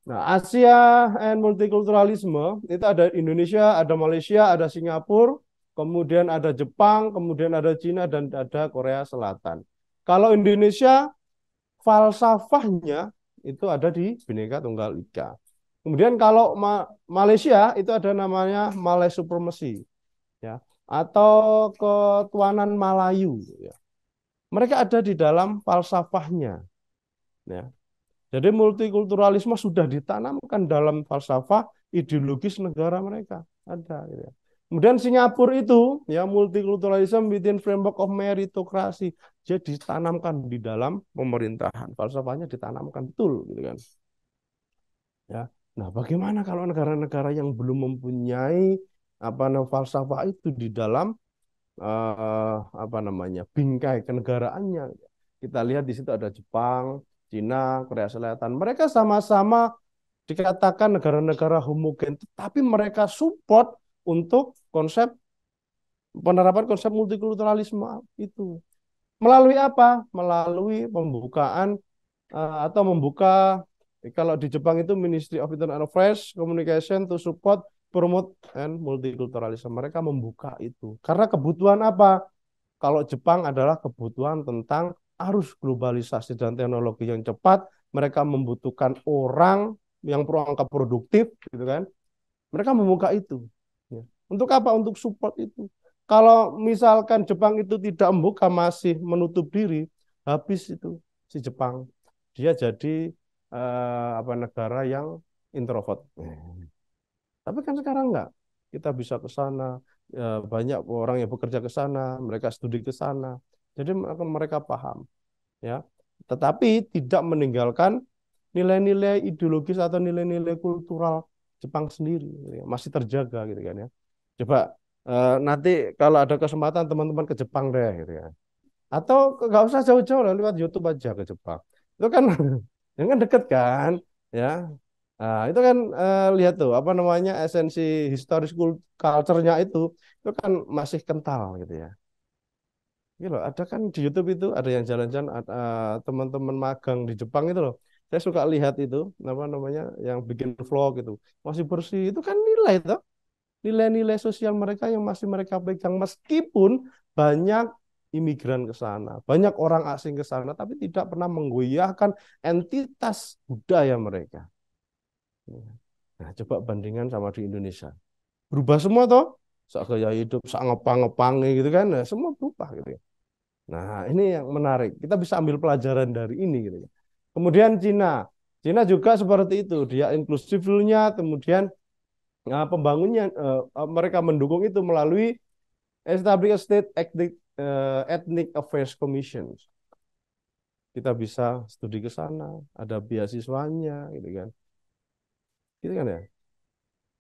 Nah, Asia and multikulturalisme itu ada Indonesia, ada Malaysia, ada Singapura, kemudian ada Jepang, kemudian ada Cina dan ada Korea Selatan. Kalau Indonesia falsafahnya itu ada di Bhinneka Tunggal Ika. Kemudian kalau Ma Malaysia itu ada namanya Malay Supremacy ya atau ketuanan Melayu ya. Mereka ada di dalam falsafahnya. Ya. Jadi multikulturalisme sudah ditanamkan dalam falsafah ideologis negara mereka. Ada gitu ya. Kemudian Singapura itu ya multikulturalisme within framework of meritokrasi. Jadi ditanamkan di dalam pemerintahan. Falsafahnya ditanamkan betul gitu kan. Ya. Nah, bagaimana kalau negara-negara yang belum mempunyai apa namanya falsafah itu di dalam uh, apa namanya bingkai kenegaraannya? Kita lihat di situ ada Jepang, Cina, Korea Selatan. Mereka sama-sama dikatakan negara-negara homogen, tetapi mereka support untuk konsep penerapan konsep multikulturalisme itu. Melalui apa? Melalui pembukaan uh, atau membuka kalau di Jepang itu Ministry of Internal Affairs Communication to support promote and multiculturalism. Mereka membuka itu. Karena kebutuhan apa? Kalau Jepang adalah kebutuhan tentang arus globalisasi dan teknologi yang cepat, mereka membutuhkan orang yang angka produktif, gitu kan? Mereka membuka itu. Ya. Untuk apa? Untuk support itu. Kalau misalkan Jepang itu tidak membuka, masih menutup diri, habis itu si Jepang. Dia jadi eh, apa negara yang introvert. Hmm. Tapi kan sekarang enggak. Kita bisa ke sana, ya, banyak orang yang bekerja ke sana, mereka studi ke sana. Jadi akan mereka paham, ya. Tetapi tidak meninggalkan nilai-nilai ideologis atau nilai-nilai kultural Jepang sendiri, gitu ya. masih terjaga gitu kan ya. Coba uh, nanti kalau ada kesempatan teman-teman ke Jepang deh, gitu ya. Atau nggak usah jauh-jauh lah, lewat YouTube aja ke Jepang. Itu kan, yang kan deket kan, ya. Nah, itu kan eh, lihat tuh apa namanya esensi historis culture-nya itu itu kan masih kental gitu ya. Iya loh, ada kan di YouTube itu ada yang jalan-jalan teman-teman magang di Jepang itu loh. Saya suka lihat itu apa namanya yang bikin vlog itu masih bersih itu kan nilai itu nilai-nilai sosial mereka yang masih mereka pegang meskipun banyak imigran ke sana, banyak orang asing ke sana tapi tidak pernah menggoyahkan entitas budaya mereka. Iya. Nah, coba bandingkan sama di Indonesia. Berubah semua toh? sak gaya hidup, sak ngepang ngepang gitu kan, nah, semua berubah gitu ya. Nah, ini yang menarik. Kita bisa ambil pelajaran dari ini gitu ya. Kemudian Cina. Cina juga seperti itu, dia inklusifnya kemudian nah, pembangunnya eh, ah, mereka mendukung itu melalui Establish State Ethnic, eh, Ethnic Affairs Commission. Kita bisa studi ke sana, ada beasiswanya gitu kan. Gitu kan ya.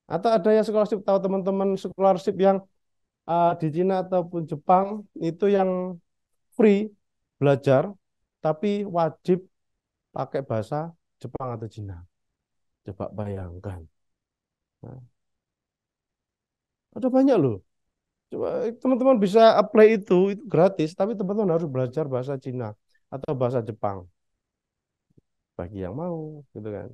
Atau ada yang scholarship tahu teman-teman scholarship yang uh, di Cina ataupun Jepang itu yang free belajar tapi wajib pakai bahasa Jepang atau Cina. Coba bayangkan. Nah. Ada banyak loh. Coba eh, teman-teman bisa apply itu, itu gratis, tapi teman-teman harus belajar bahasa Cina atau bahasa Jepang. Bagi yang mau, gitu kan.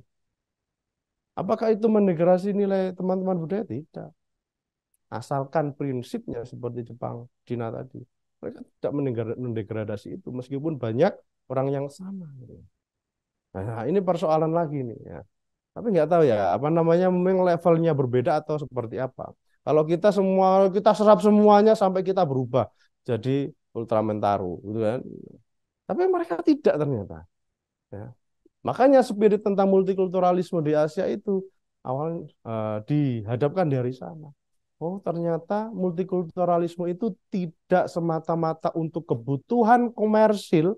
Apakah itu mendegradasi nilai teman-teman budaya? Tidak. Asalkan prinsipnya seperti Jepang, Cina tadi. Mereka tidak mendegradasi itu meskipun banyak orang yang sama. Gitu. Nah, ini persoalan lagi nih ya. Tapi nggak tahu ya, apa namanya memang levelnya berbeda atau seperti apa. Kalau kita semua kita serap semuanya sampai kita berubah jadi Ultraman gitu kan? Tapi mereka tidak ternyata. Ya. Makanya spirit tentang multikulturalisme di Asia itu awal uh, dihadapkan dari sana. Oh, ternyata multikulturalisme itu tidak semata-mata untuk kebutuhan komersil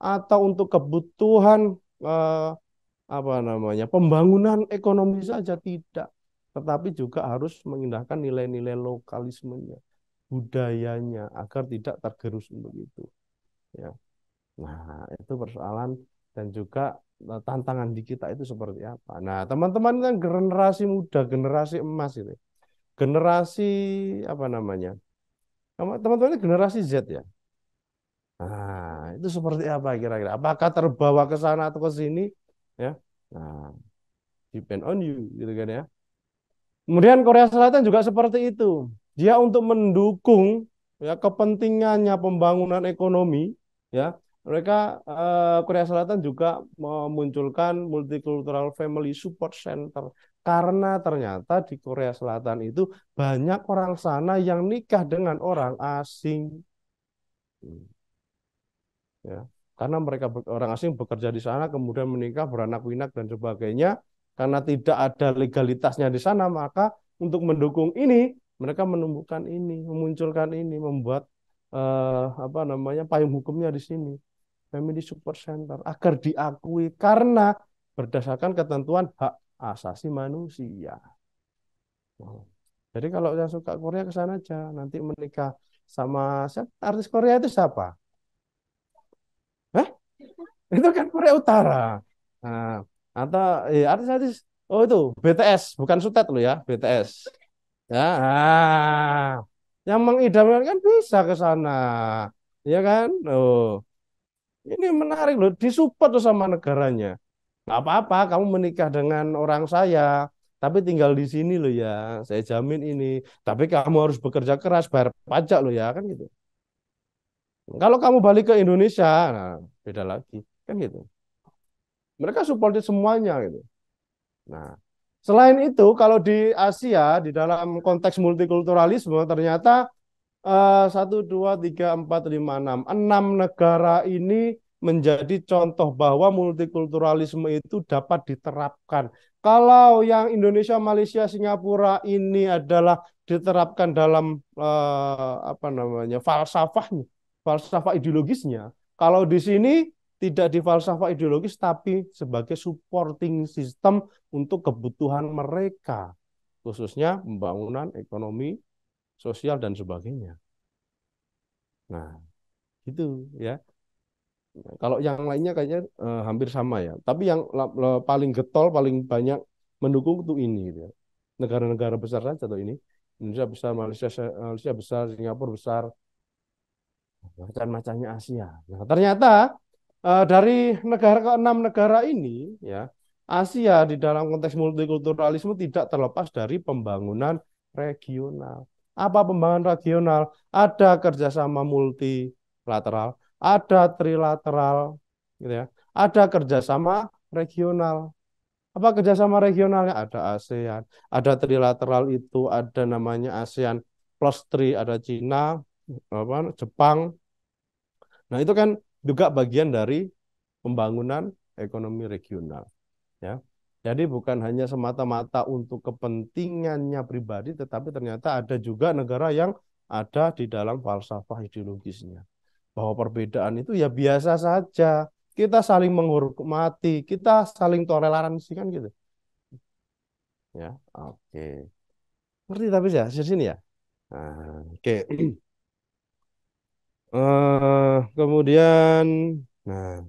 atau untuk kebutuhan uh, apa namanya pembangunan ekonomi saja tidak, tetapi juga harus mengindahkan nilai-nilai lokalismenya, budayanya agar tidak tergerus untuk itu. Ya. Nah, itu persoalan dan juga Nah, tantangan di kita itu seperti apa. Nah, teman-teman kan generasi muda, generasi emas itu. Generasi apa namanya? Teman-teman ini generasi Z ya. Nah, itu seperti apa kira-kira? Apakah terbawa ke sana atau ke sini? Ya. Nah, depend on you gitu kan ya. Kemudian Korea Selatan juga seperti itu. Dia untuk mendukung ya kepentingannya pembangunan ekonomi ya mereka uh, Korea Selatan juga memunculkan multicultural family support center karena ternyata di Korea Selatan itu banyak orang sana yang nikah dengan orang asing. Ya, karena mereka orang asing bekerja di sana kemudian menikah beranak pinak dan sebagainya karena tidak ada legalitasnya di sana maka untuk mendukung ini mereka menumbuhkan ini memunculkan ini membuat eh, apa namanya payung hukumnya di sini Family Support Center agar diakui karena berdasarkan ketentuan hak asasi manusia. jadi kalau yang suka Korea ke sana aja, nanti menikah sama siapa? Artis Korea itu siapa? Eh? Itu kan Korea Utara. Nah, atau ya, artis-artis oh itu BTS bukan Sutet lo ya BTS ya nah, yang mengidamkan kan bisa ke sana ya kan oh ini menarik loh, disupport tuh sama negaranya. Nggak apa-apa, kamu menikah dengan orang saya, tapi tinggal di sini loh ya, saya jamin ini. Tapi kamu harus bekerja keras, bayar pajak loh ya, kan gitu. Kalau kamu balik ke Indonesia, nah, beda lagi, kan gitu. Mereka support semuanya gitu. Nah, selain itu kalau di Asia di dalam konteks multikulturalisme ternyata Eh, satu dua tiga empat lima enam enam negara ini menjadi contoh bahwa multikulturalisme itu dapat diterapkan. Kalau yang Indonesia, Malaysia, Singapura ini adalah diterapkan dalam uh, apa namanya falsafahnya, falsafah ideologisnya. Kalau di sini tidak di falsafah ideologis tapi sebagai supporting system untuk kebutuhan mereka khususnya pembangunan ekonomi sosial dan sebagainya. Nah, gitu ya. Kalau yang lainnya kayaknya eh, hampir sama ya. Tapi yang paling getol, paling banyak mendukung itu ini. Gitu ya. Negara-negara besar saja atau ini. Indonesia besar, Malaysia, Malaysia besar, Singapura besar, macam-macamnya Asia. Nah, ternyata eh, dari negara ke enam negara ini, ya Asia di dalam konteks multikulturalisme tidak terlepas dari pembangunan regional apa pembangunan regional, ada kerjasama multilateral, ada trilateral, gitu ya. Ada kerjasama regional. Apa kerjasama regionalnya? Ada ASEAN, ada trilateral itu ada namanya ASEAN plus tri, ada Cina, apa, Jepang. Nah itu kan juga bagian dari pembangunan ekonomi regional. Ya. Jadi bukan hanya semata-mata untuk kepentingannya pribadi, tetapi ternyata ada juga negara yang ada di dalam falsafah ideologisnya. Bahwa perbedaan itu ya biasa saja. Kita saling menghormati, kita saling toleransi kan gitu. Ya, oke. Okay. Ngerti tapi ya, di sini ya. Nah, oke. Okay. Uh, eh, kemudian, nah,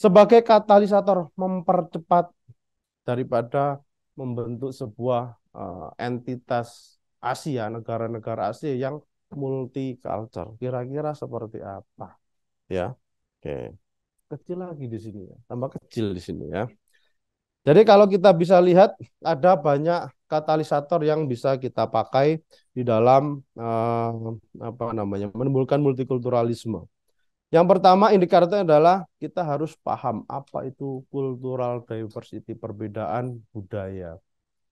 sebagai katalisator mempercepat daripada membentuk sebuah uh, entitas Asia, negara-negara Asia yang multicultural. Kira-kira seperti apa? Ya. Oke. Okay. Kecil lagi di sini ya. Tambah kecil di sini ya. Jadi kalau kita bisa lihat ada banyak katalisator yang bisa kita pakai di dalam uh, apa namanya menimbulkan multikulturalisme. Yang pertama indikatornya adalah kita harus paham apa itu cultural diversity, perbedaan budaya.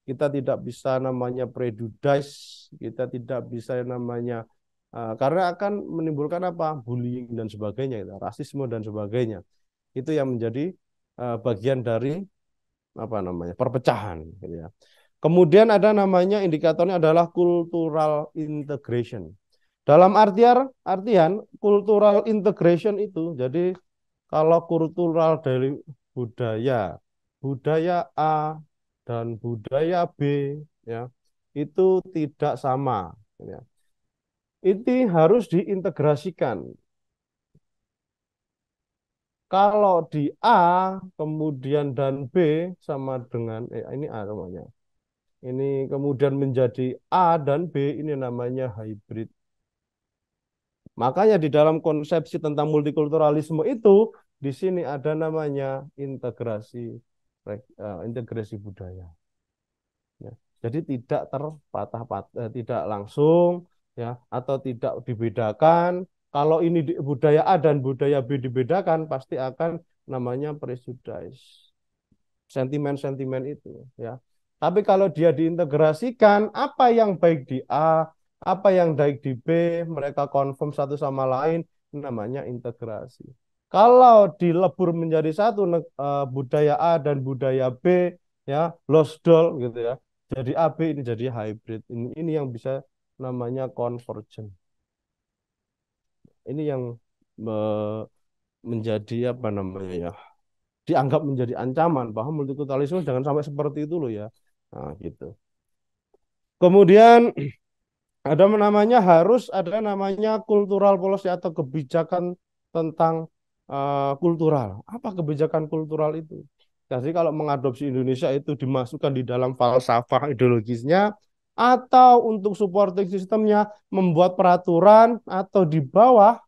Kita tidak bisa namanya prejudice, kita tidak bisa namanya uh, karena akan menimbulkan apa? bullying dan sebagainya, gitu, rasisme dan sebagainya. Itu yang menjadi uh, bagian dari apa namanya? perpecahan gitu ya. Kemudian ada namanya indikatornya adalah cultural integration. Dalam artian artian cultural integration itu jadi kalau kultural dari budaya budaya A dan budaya B ya itu tidak sama ya. Ini harus diintegrasikan. Kalau di A kemudian dan B sama dengan eh, ini A namanya. Ini kemudian menjadi A dan B ini namanya hybrid Makanya di dalam konsepsi tentang multikulturalisme itu di sini ada namanya integrasi e, integrasi budaya. Ya. Jadi tidak terpatah patah, e, tidak langsung ya atau tidak dibedakan. Kalau ini budaya A dan budaya B dibedakan pasti akan namanya prejudice. Sentimen-sentimen itu ya. Tapi kalau dia diintegrasikan apa yang baik di A, apa yang baik di B mereka confirm satu sama lain namanya integrasi. Kalau dilebur menjadi satu uh, budaya A dan budaya B ya lost doll gitu ya. Jadi AB ini jadi hybrid. Ini ini yang bisa namanya convergent. Ini yang me menjadi apa namanya ya dianggap menjadi ancaman bahwa multikulturalisme jangan sampai seperti itu loh ya. Nah, gitu. Kemudian ada namanya harus ada namanya kultural policy atau kebijakan tentang uh, kultural. Apa kebijakan kultural itu? Jadi kalau mengadopsi Indonesia itu dimasukkan di dalam falsafah ideologisnya atau untuk supporting sistemnya membuat peraturan atau di bawah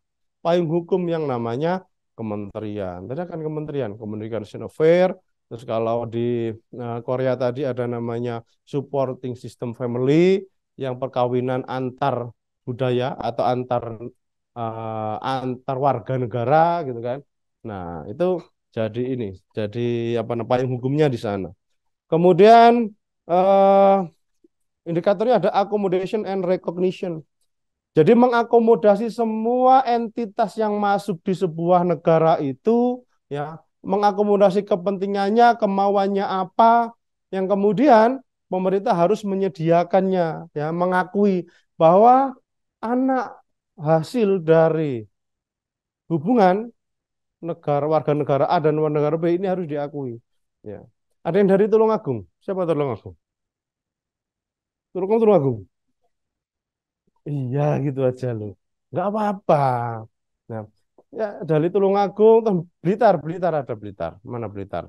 payung hukum yang namanya kementerian. Tadi kan kementerian, communication affair, terus kalau di eh, Korea tadi ada namanya supporting system family, yang perkawinan antar budaya atau antar uh, antar warga negara gitu kan. Nah, itu jadi ini, jadi apa namanya hukumnya di sana. Kemudian uh, indikatornya ada accommodation and recognition. Jadi mengakomodasi semua entitas yang masuk di sebuah negara itu ya mengakomodasi kepentingannya, kemauannya apa, yang kemudian pemerintah harus menyediakannya ya mengakui bahwa anak hasil dari hubungan negara warga negara A dan warga negara B ini harus diakui ya ada yang dari Tulungagung siapa Tulungagung Tulungagung Tulungagung iya gitu aja loh Gak apa-apa nah ya dari Tulungagung Blitar Blitar ada Blitar mana Blitar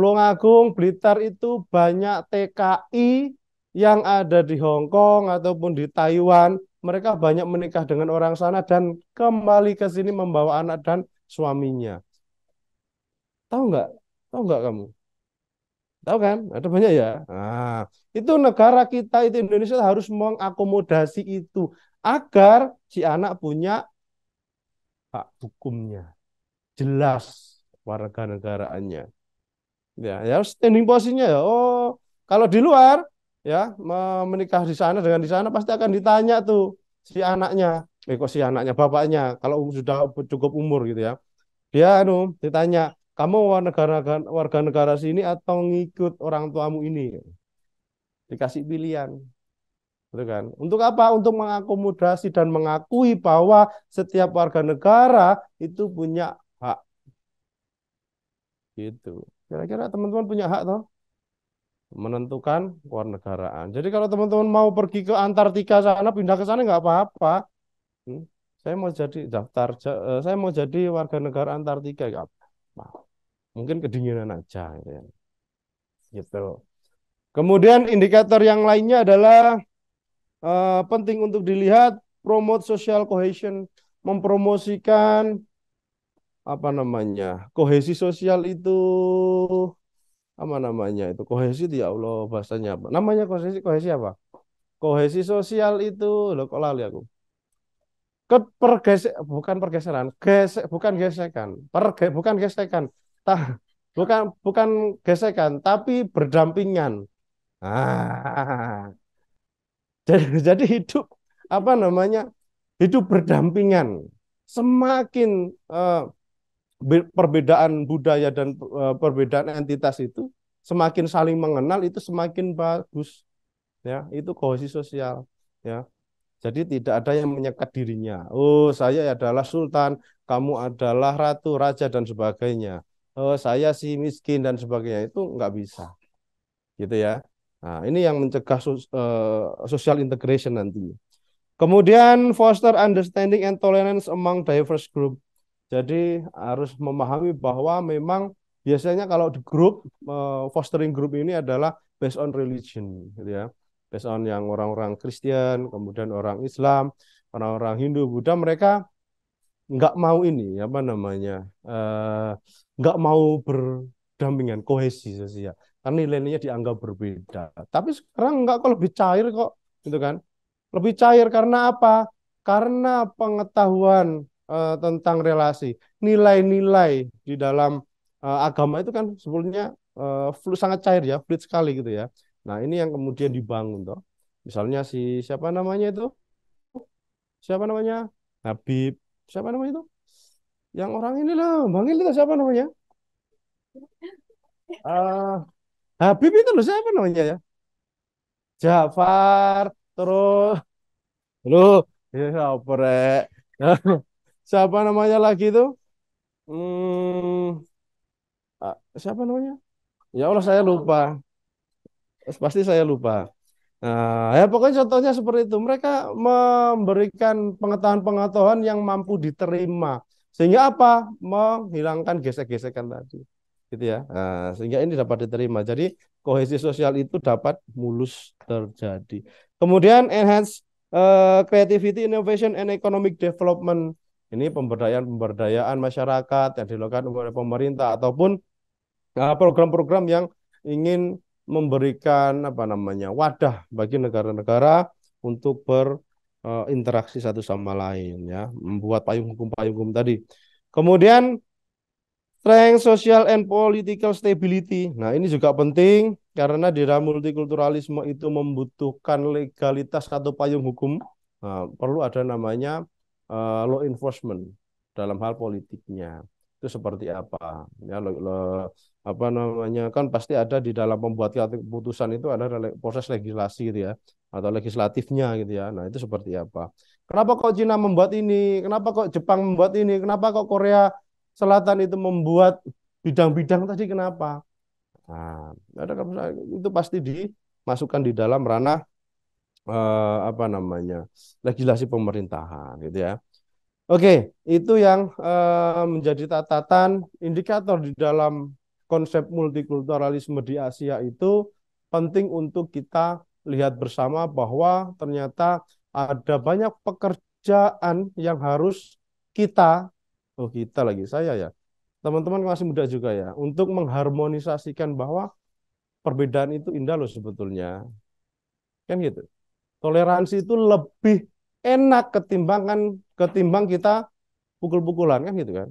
Agung Blitar itu banyak TKI yang ada di Hong Kong ataupun di Taiwan. Mereka banyak menikah dengan orang sana dan kembali ke sini membawa anak dan suaminya. Tahu nggak? Tahu nggak kamu? Tahu kan? Ada banyak ya. Nah, itu negara kita itu Indonesia harus mengakomodasi itu agar si anak punya hak hukumnya. Jelas warga negaraannya. Ya, ya standing posisinya ya. Oh, kalau di luar ya menikah di sana dengan di sana pasti akan ditanya tuh si anaknya, eh kok si anaknya bapaknya kalau um, sudah cukup umur gitu ya. Dia anu ditanya, "Kamu warga negara warga negara sini atau ngikut orang tuamu ini?" Dikasih pilihan. betul kan? Untuk apa? Untuk mengakomodasi dan mengakui bahwa setiap warga negara itu punya hak. Gitu. Kira-kira teman-teman punya hak toh menentukan kewarganegaraan. Jadi kalau teman-teman mau pergi ke Antartika sana, pindah ke sana nggak apa-apa. Hmm? Saya mau jadi daftar, eh, saya mau jadi warga negara Antartika nggak apa-apa. Mungkin kedinginan aja. gitu. Gitu. Kemudian indikator yang lainnya adalah uh, penting untuk dilihat promote social cohesion, mempromosikan apa namanya kohesi sosial itu apa namanya itu kohesi ya Allah bahasanya apa namanya kohesi kohesi apa kohesi sosial itu loh kok lali aku kepergesek bukan pergeseran gesek bukan gesekan perge bukan gesekan Ta, bukan bukan gesekan tapi berdampingan ah jadi, jadi hidup apa namanya hidup berdampingan semakin uh, perbedaan budaya dan eh, perbedaan entitas itu semakin saling mengenal itu semakin bagus ya itu kohesi sosial ya jadi tidak ada yang menyekat dirinya oh saya adalah sultan kamu adalah ratu raja dan sebagainya oh saya si miskin dan sebagainya itu nggak bisa gitu ya nah ini yang mencegah eh, social integration nantinya kemudian foster understanding and tolerance among diverse group jadi harus memahami bahwa memang biasanya kalau di grup eh, fostering group ini adalah based on religion gitu ya. Based on yang orang-orang Kristen, kemudian orang Islam, orang-orang Hindu, Buddha mereka nggak mau ini apa namanya uh, mau berdampingan kohesi sosial karena nilainya dianggap berbeda tapi sekarang nggak kok lebih cair kok gitu kan lebih cair karena apa karena pengetahuan uh, tentang relasi. Nilai-nilai di dalam uh, agama itu kan sebetulnya uh, flu, sangat cair ya, fluid sekali gitu ya. Nah, ini yang kemudian dibangun toh. Misalnya si siapa namanya itu? Siapa namanya? Habib. Siapa namanya itu? Yang orang ini lah, Bang itu siapa namanya? Uh, Habib itu loh siapa namanya ya? Jafar terus lu ya siapa namanya lagi itu? Hmm, ah, siapa namanya? Ya Allah saya lupa. Pasti saya lupa. Nah, ya pokoknya contohnya seperti itu. Mereka memberikan pengetahuan-pengetahuan yang mampu diterima. Sehingga apa? Menghilangkan gesek-gesekan tadi. Gitu ya. Nah, sehingga ini dapat diterima. Jadi kohesi sosial itu dapat mulus terjadi. Kemudian enhance uh, creativity, innovation, and economic development ini pemberdayaan-pemberdayaan masyarakat yang dilakukan oleh pemerintah ataupun ah, program-program yang ingin memberikan apa namanya wadah bagi negara-negara untuk berinteraksi eh, satu sama lain ya membuat payung hukum-payung hukum tadi kemudian strength social and political stability nah ini juga penting karena di dalam multikulturalisme itu membutuhkan legalitas atau payung hukum nah, perlu ada namanya uh, law enforcement dalam hal politiknya itu seperti apa ya lo, lo, apa namanya kan pasti ada di dalam membuat keputusan itu ada proses legislasi gitu ya atau legislatifnya gitu ya nah itu seperti apa kenapa kok Cina membuat ini kenapa kok Jepang membuat ini kenapa kok Korea Selatan itu membuat bidang-bidang tadi kenapa nah ada itu pasti dimasukkan di dalam ranah uh, apa namanya legislasi pemerintahan gitu ya. Oke, itu yang uh, menjadi catatan indikator di dalam konsep multikulturalisme di Asia itu penting untuk kita lihat bersama bahwa ternyata ada banyak pekerjaan yang harus kita oh kita lagi saya ya teman-teman masih muda juga ya untuk mengharmonisasikan bahwa perbedaan itu indah loh sebetulnya kan gitu toleransi itu lebih enak ketimbang ketimbang kita pukul-pukulan kan gitu kan.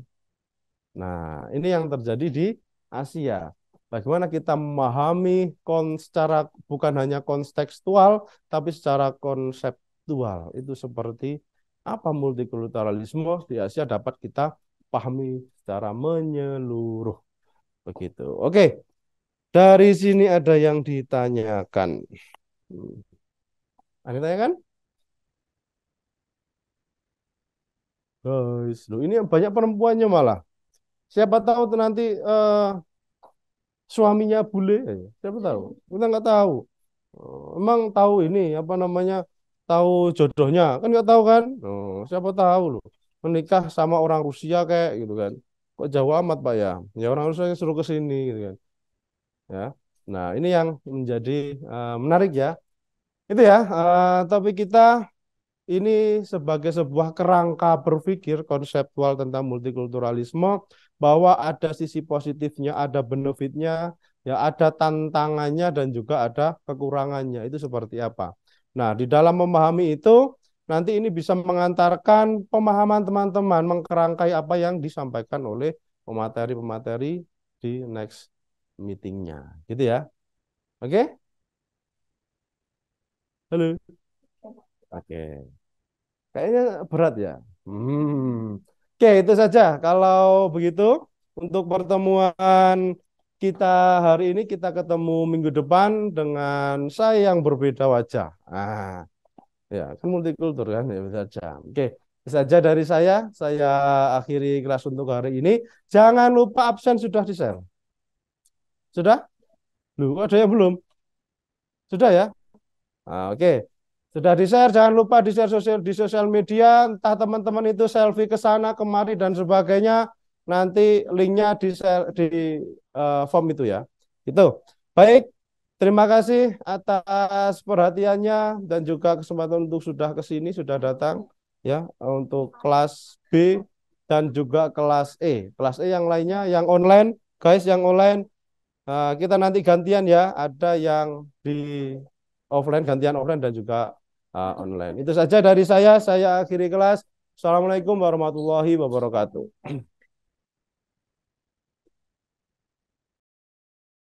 Nah, ini yang terjadi di Asia. Bagaimana kita memahami kon secara bukan hanya kontekstual tapi secara konseptual. Itu seperti apa multikulturalisme di Asia dapat kita pahami secara menyeluruh. Begitu. Oke. Dari sini ada yang ditanyakan. Hmm. Anita tanya kan? Guys, loh ini banyak perempuannya malah. Siapa tahu tuh nanti uh, suaminya bule, siapa tahu? Kita nggak tahu. Eh, emang tahu ini apa namanya? Tahu jodohnya kan nggak tahu kan? Oh, siapa tahu loh menikah sama orang Rusia kayak gitu kan? Kok jauh amat pak ya? Ya orang Rusia suruh ke sini gitu kan? Ya, nah ini yang menjadi uh, menarik ya itu ya uh, tapi kita ini sebagai sebuah kerangka berpikir konseptual tentang multikulturalisme bahwa ada sisi positifnya, ada benefitnya, ya ada tantangannya dan juga ada kekurangannya. Itu seperti apa? Nah, di dalam memahami itu nanti ini bisa mengantarkan pemahaman teman-teman mengkerangkai apa yang disampaikan oleh pemateri-pemateri di next meetingnya, gitu ya. Oke? Okay? Halo. Oke. Kayaknya berat ya. Hmm. Oke, itu saja. Kalau begitu untuk pertemuan kita hari ini kita ketemu minggu depan dengan saya yang berbeda wajah. Ah. Ya, kan multikultur kan ya saja. Oke saja dari saya. Saya akhiri kelas untuk hari ini. Jangan lupa absen sudah di share. Sudah? Loh, ada yang belum? Sudah ya? Nah, oke. Okay. Sudah di-share, jangan lupa di-share sosial, di sosial media, entah teman-teman itu selfie ke sana, kemari, dan sebagainya. Nanti linknya di, share, di uh, form itu ya. Itu. Baik, terima kasih atas perhatiannya dan juga kesempatan untuk sudah ke sini, sudah datang ya untuk kelas B dan juga kelas E. Kelas E yang lainnya yang online, guys yang online eh, kita nanti gantian ya, ada yang di offline gantian offline dan juga uh, online. Itu saja dari saya. Saya akhiri kelas. Assalamualaikum warahmatullahi wabarakatuh.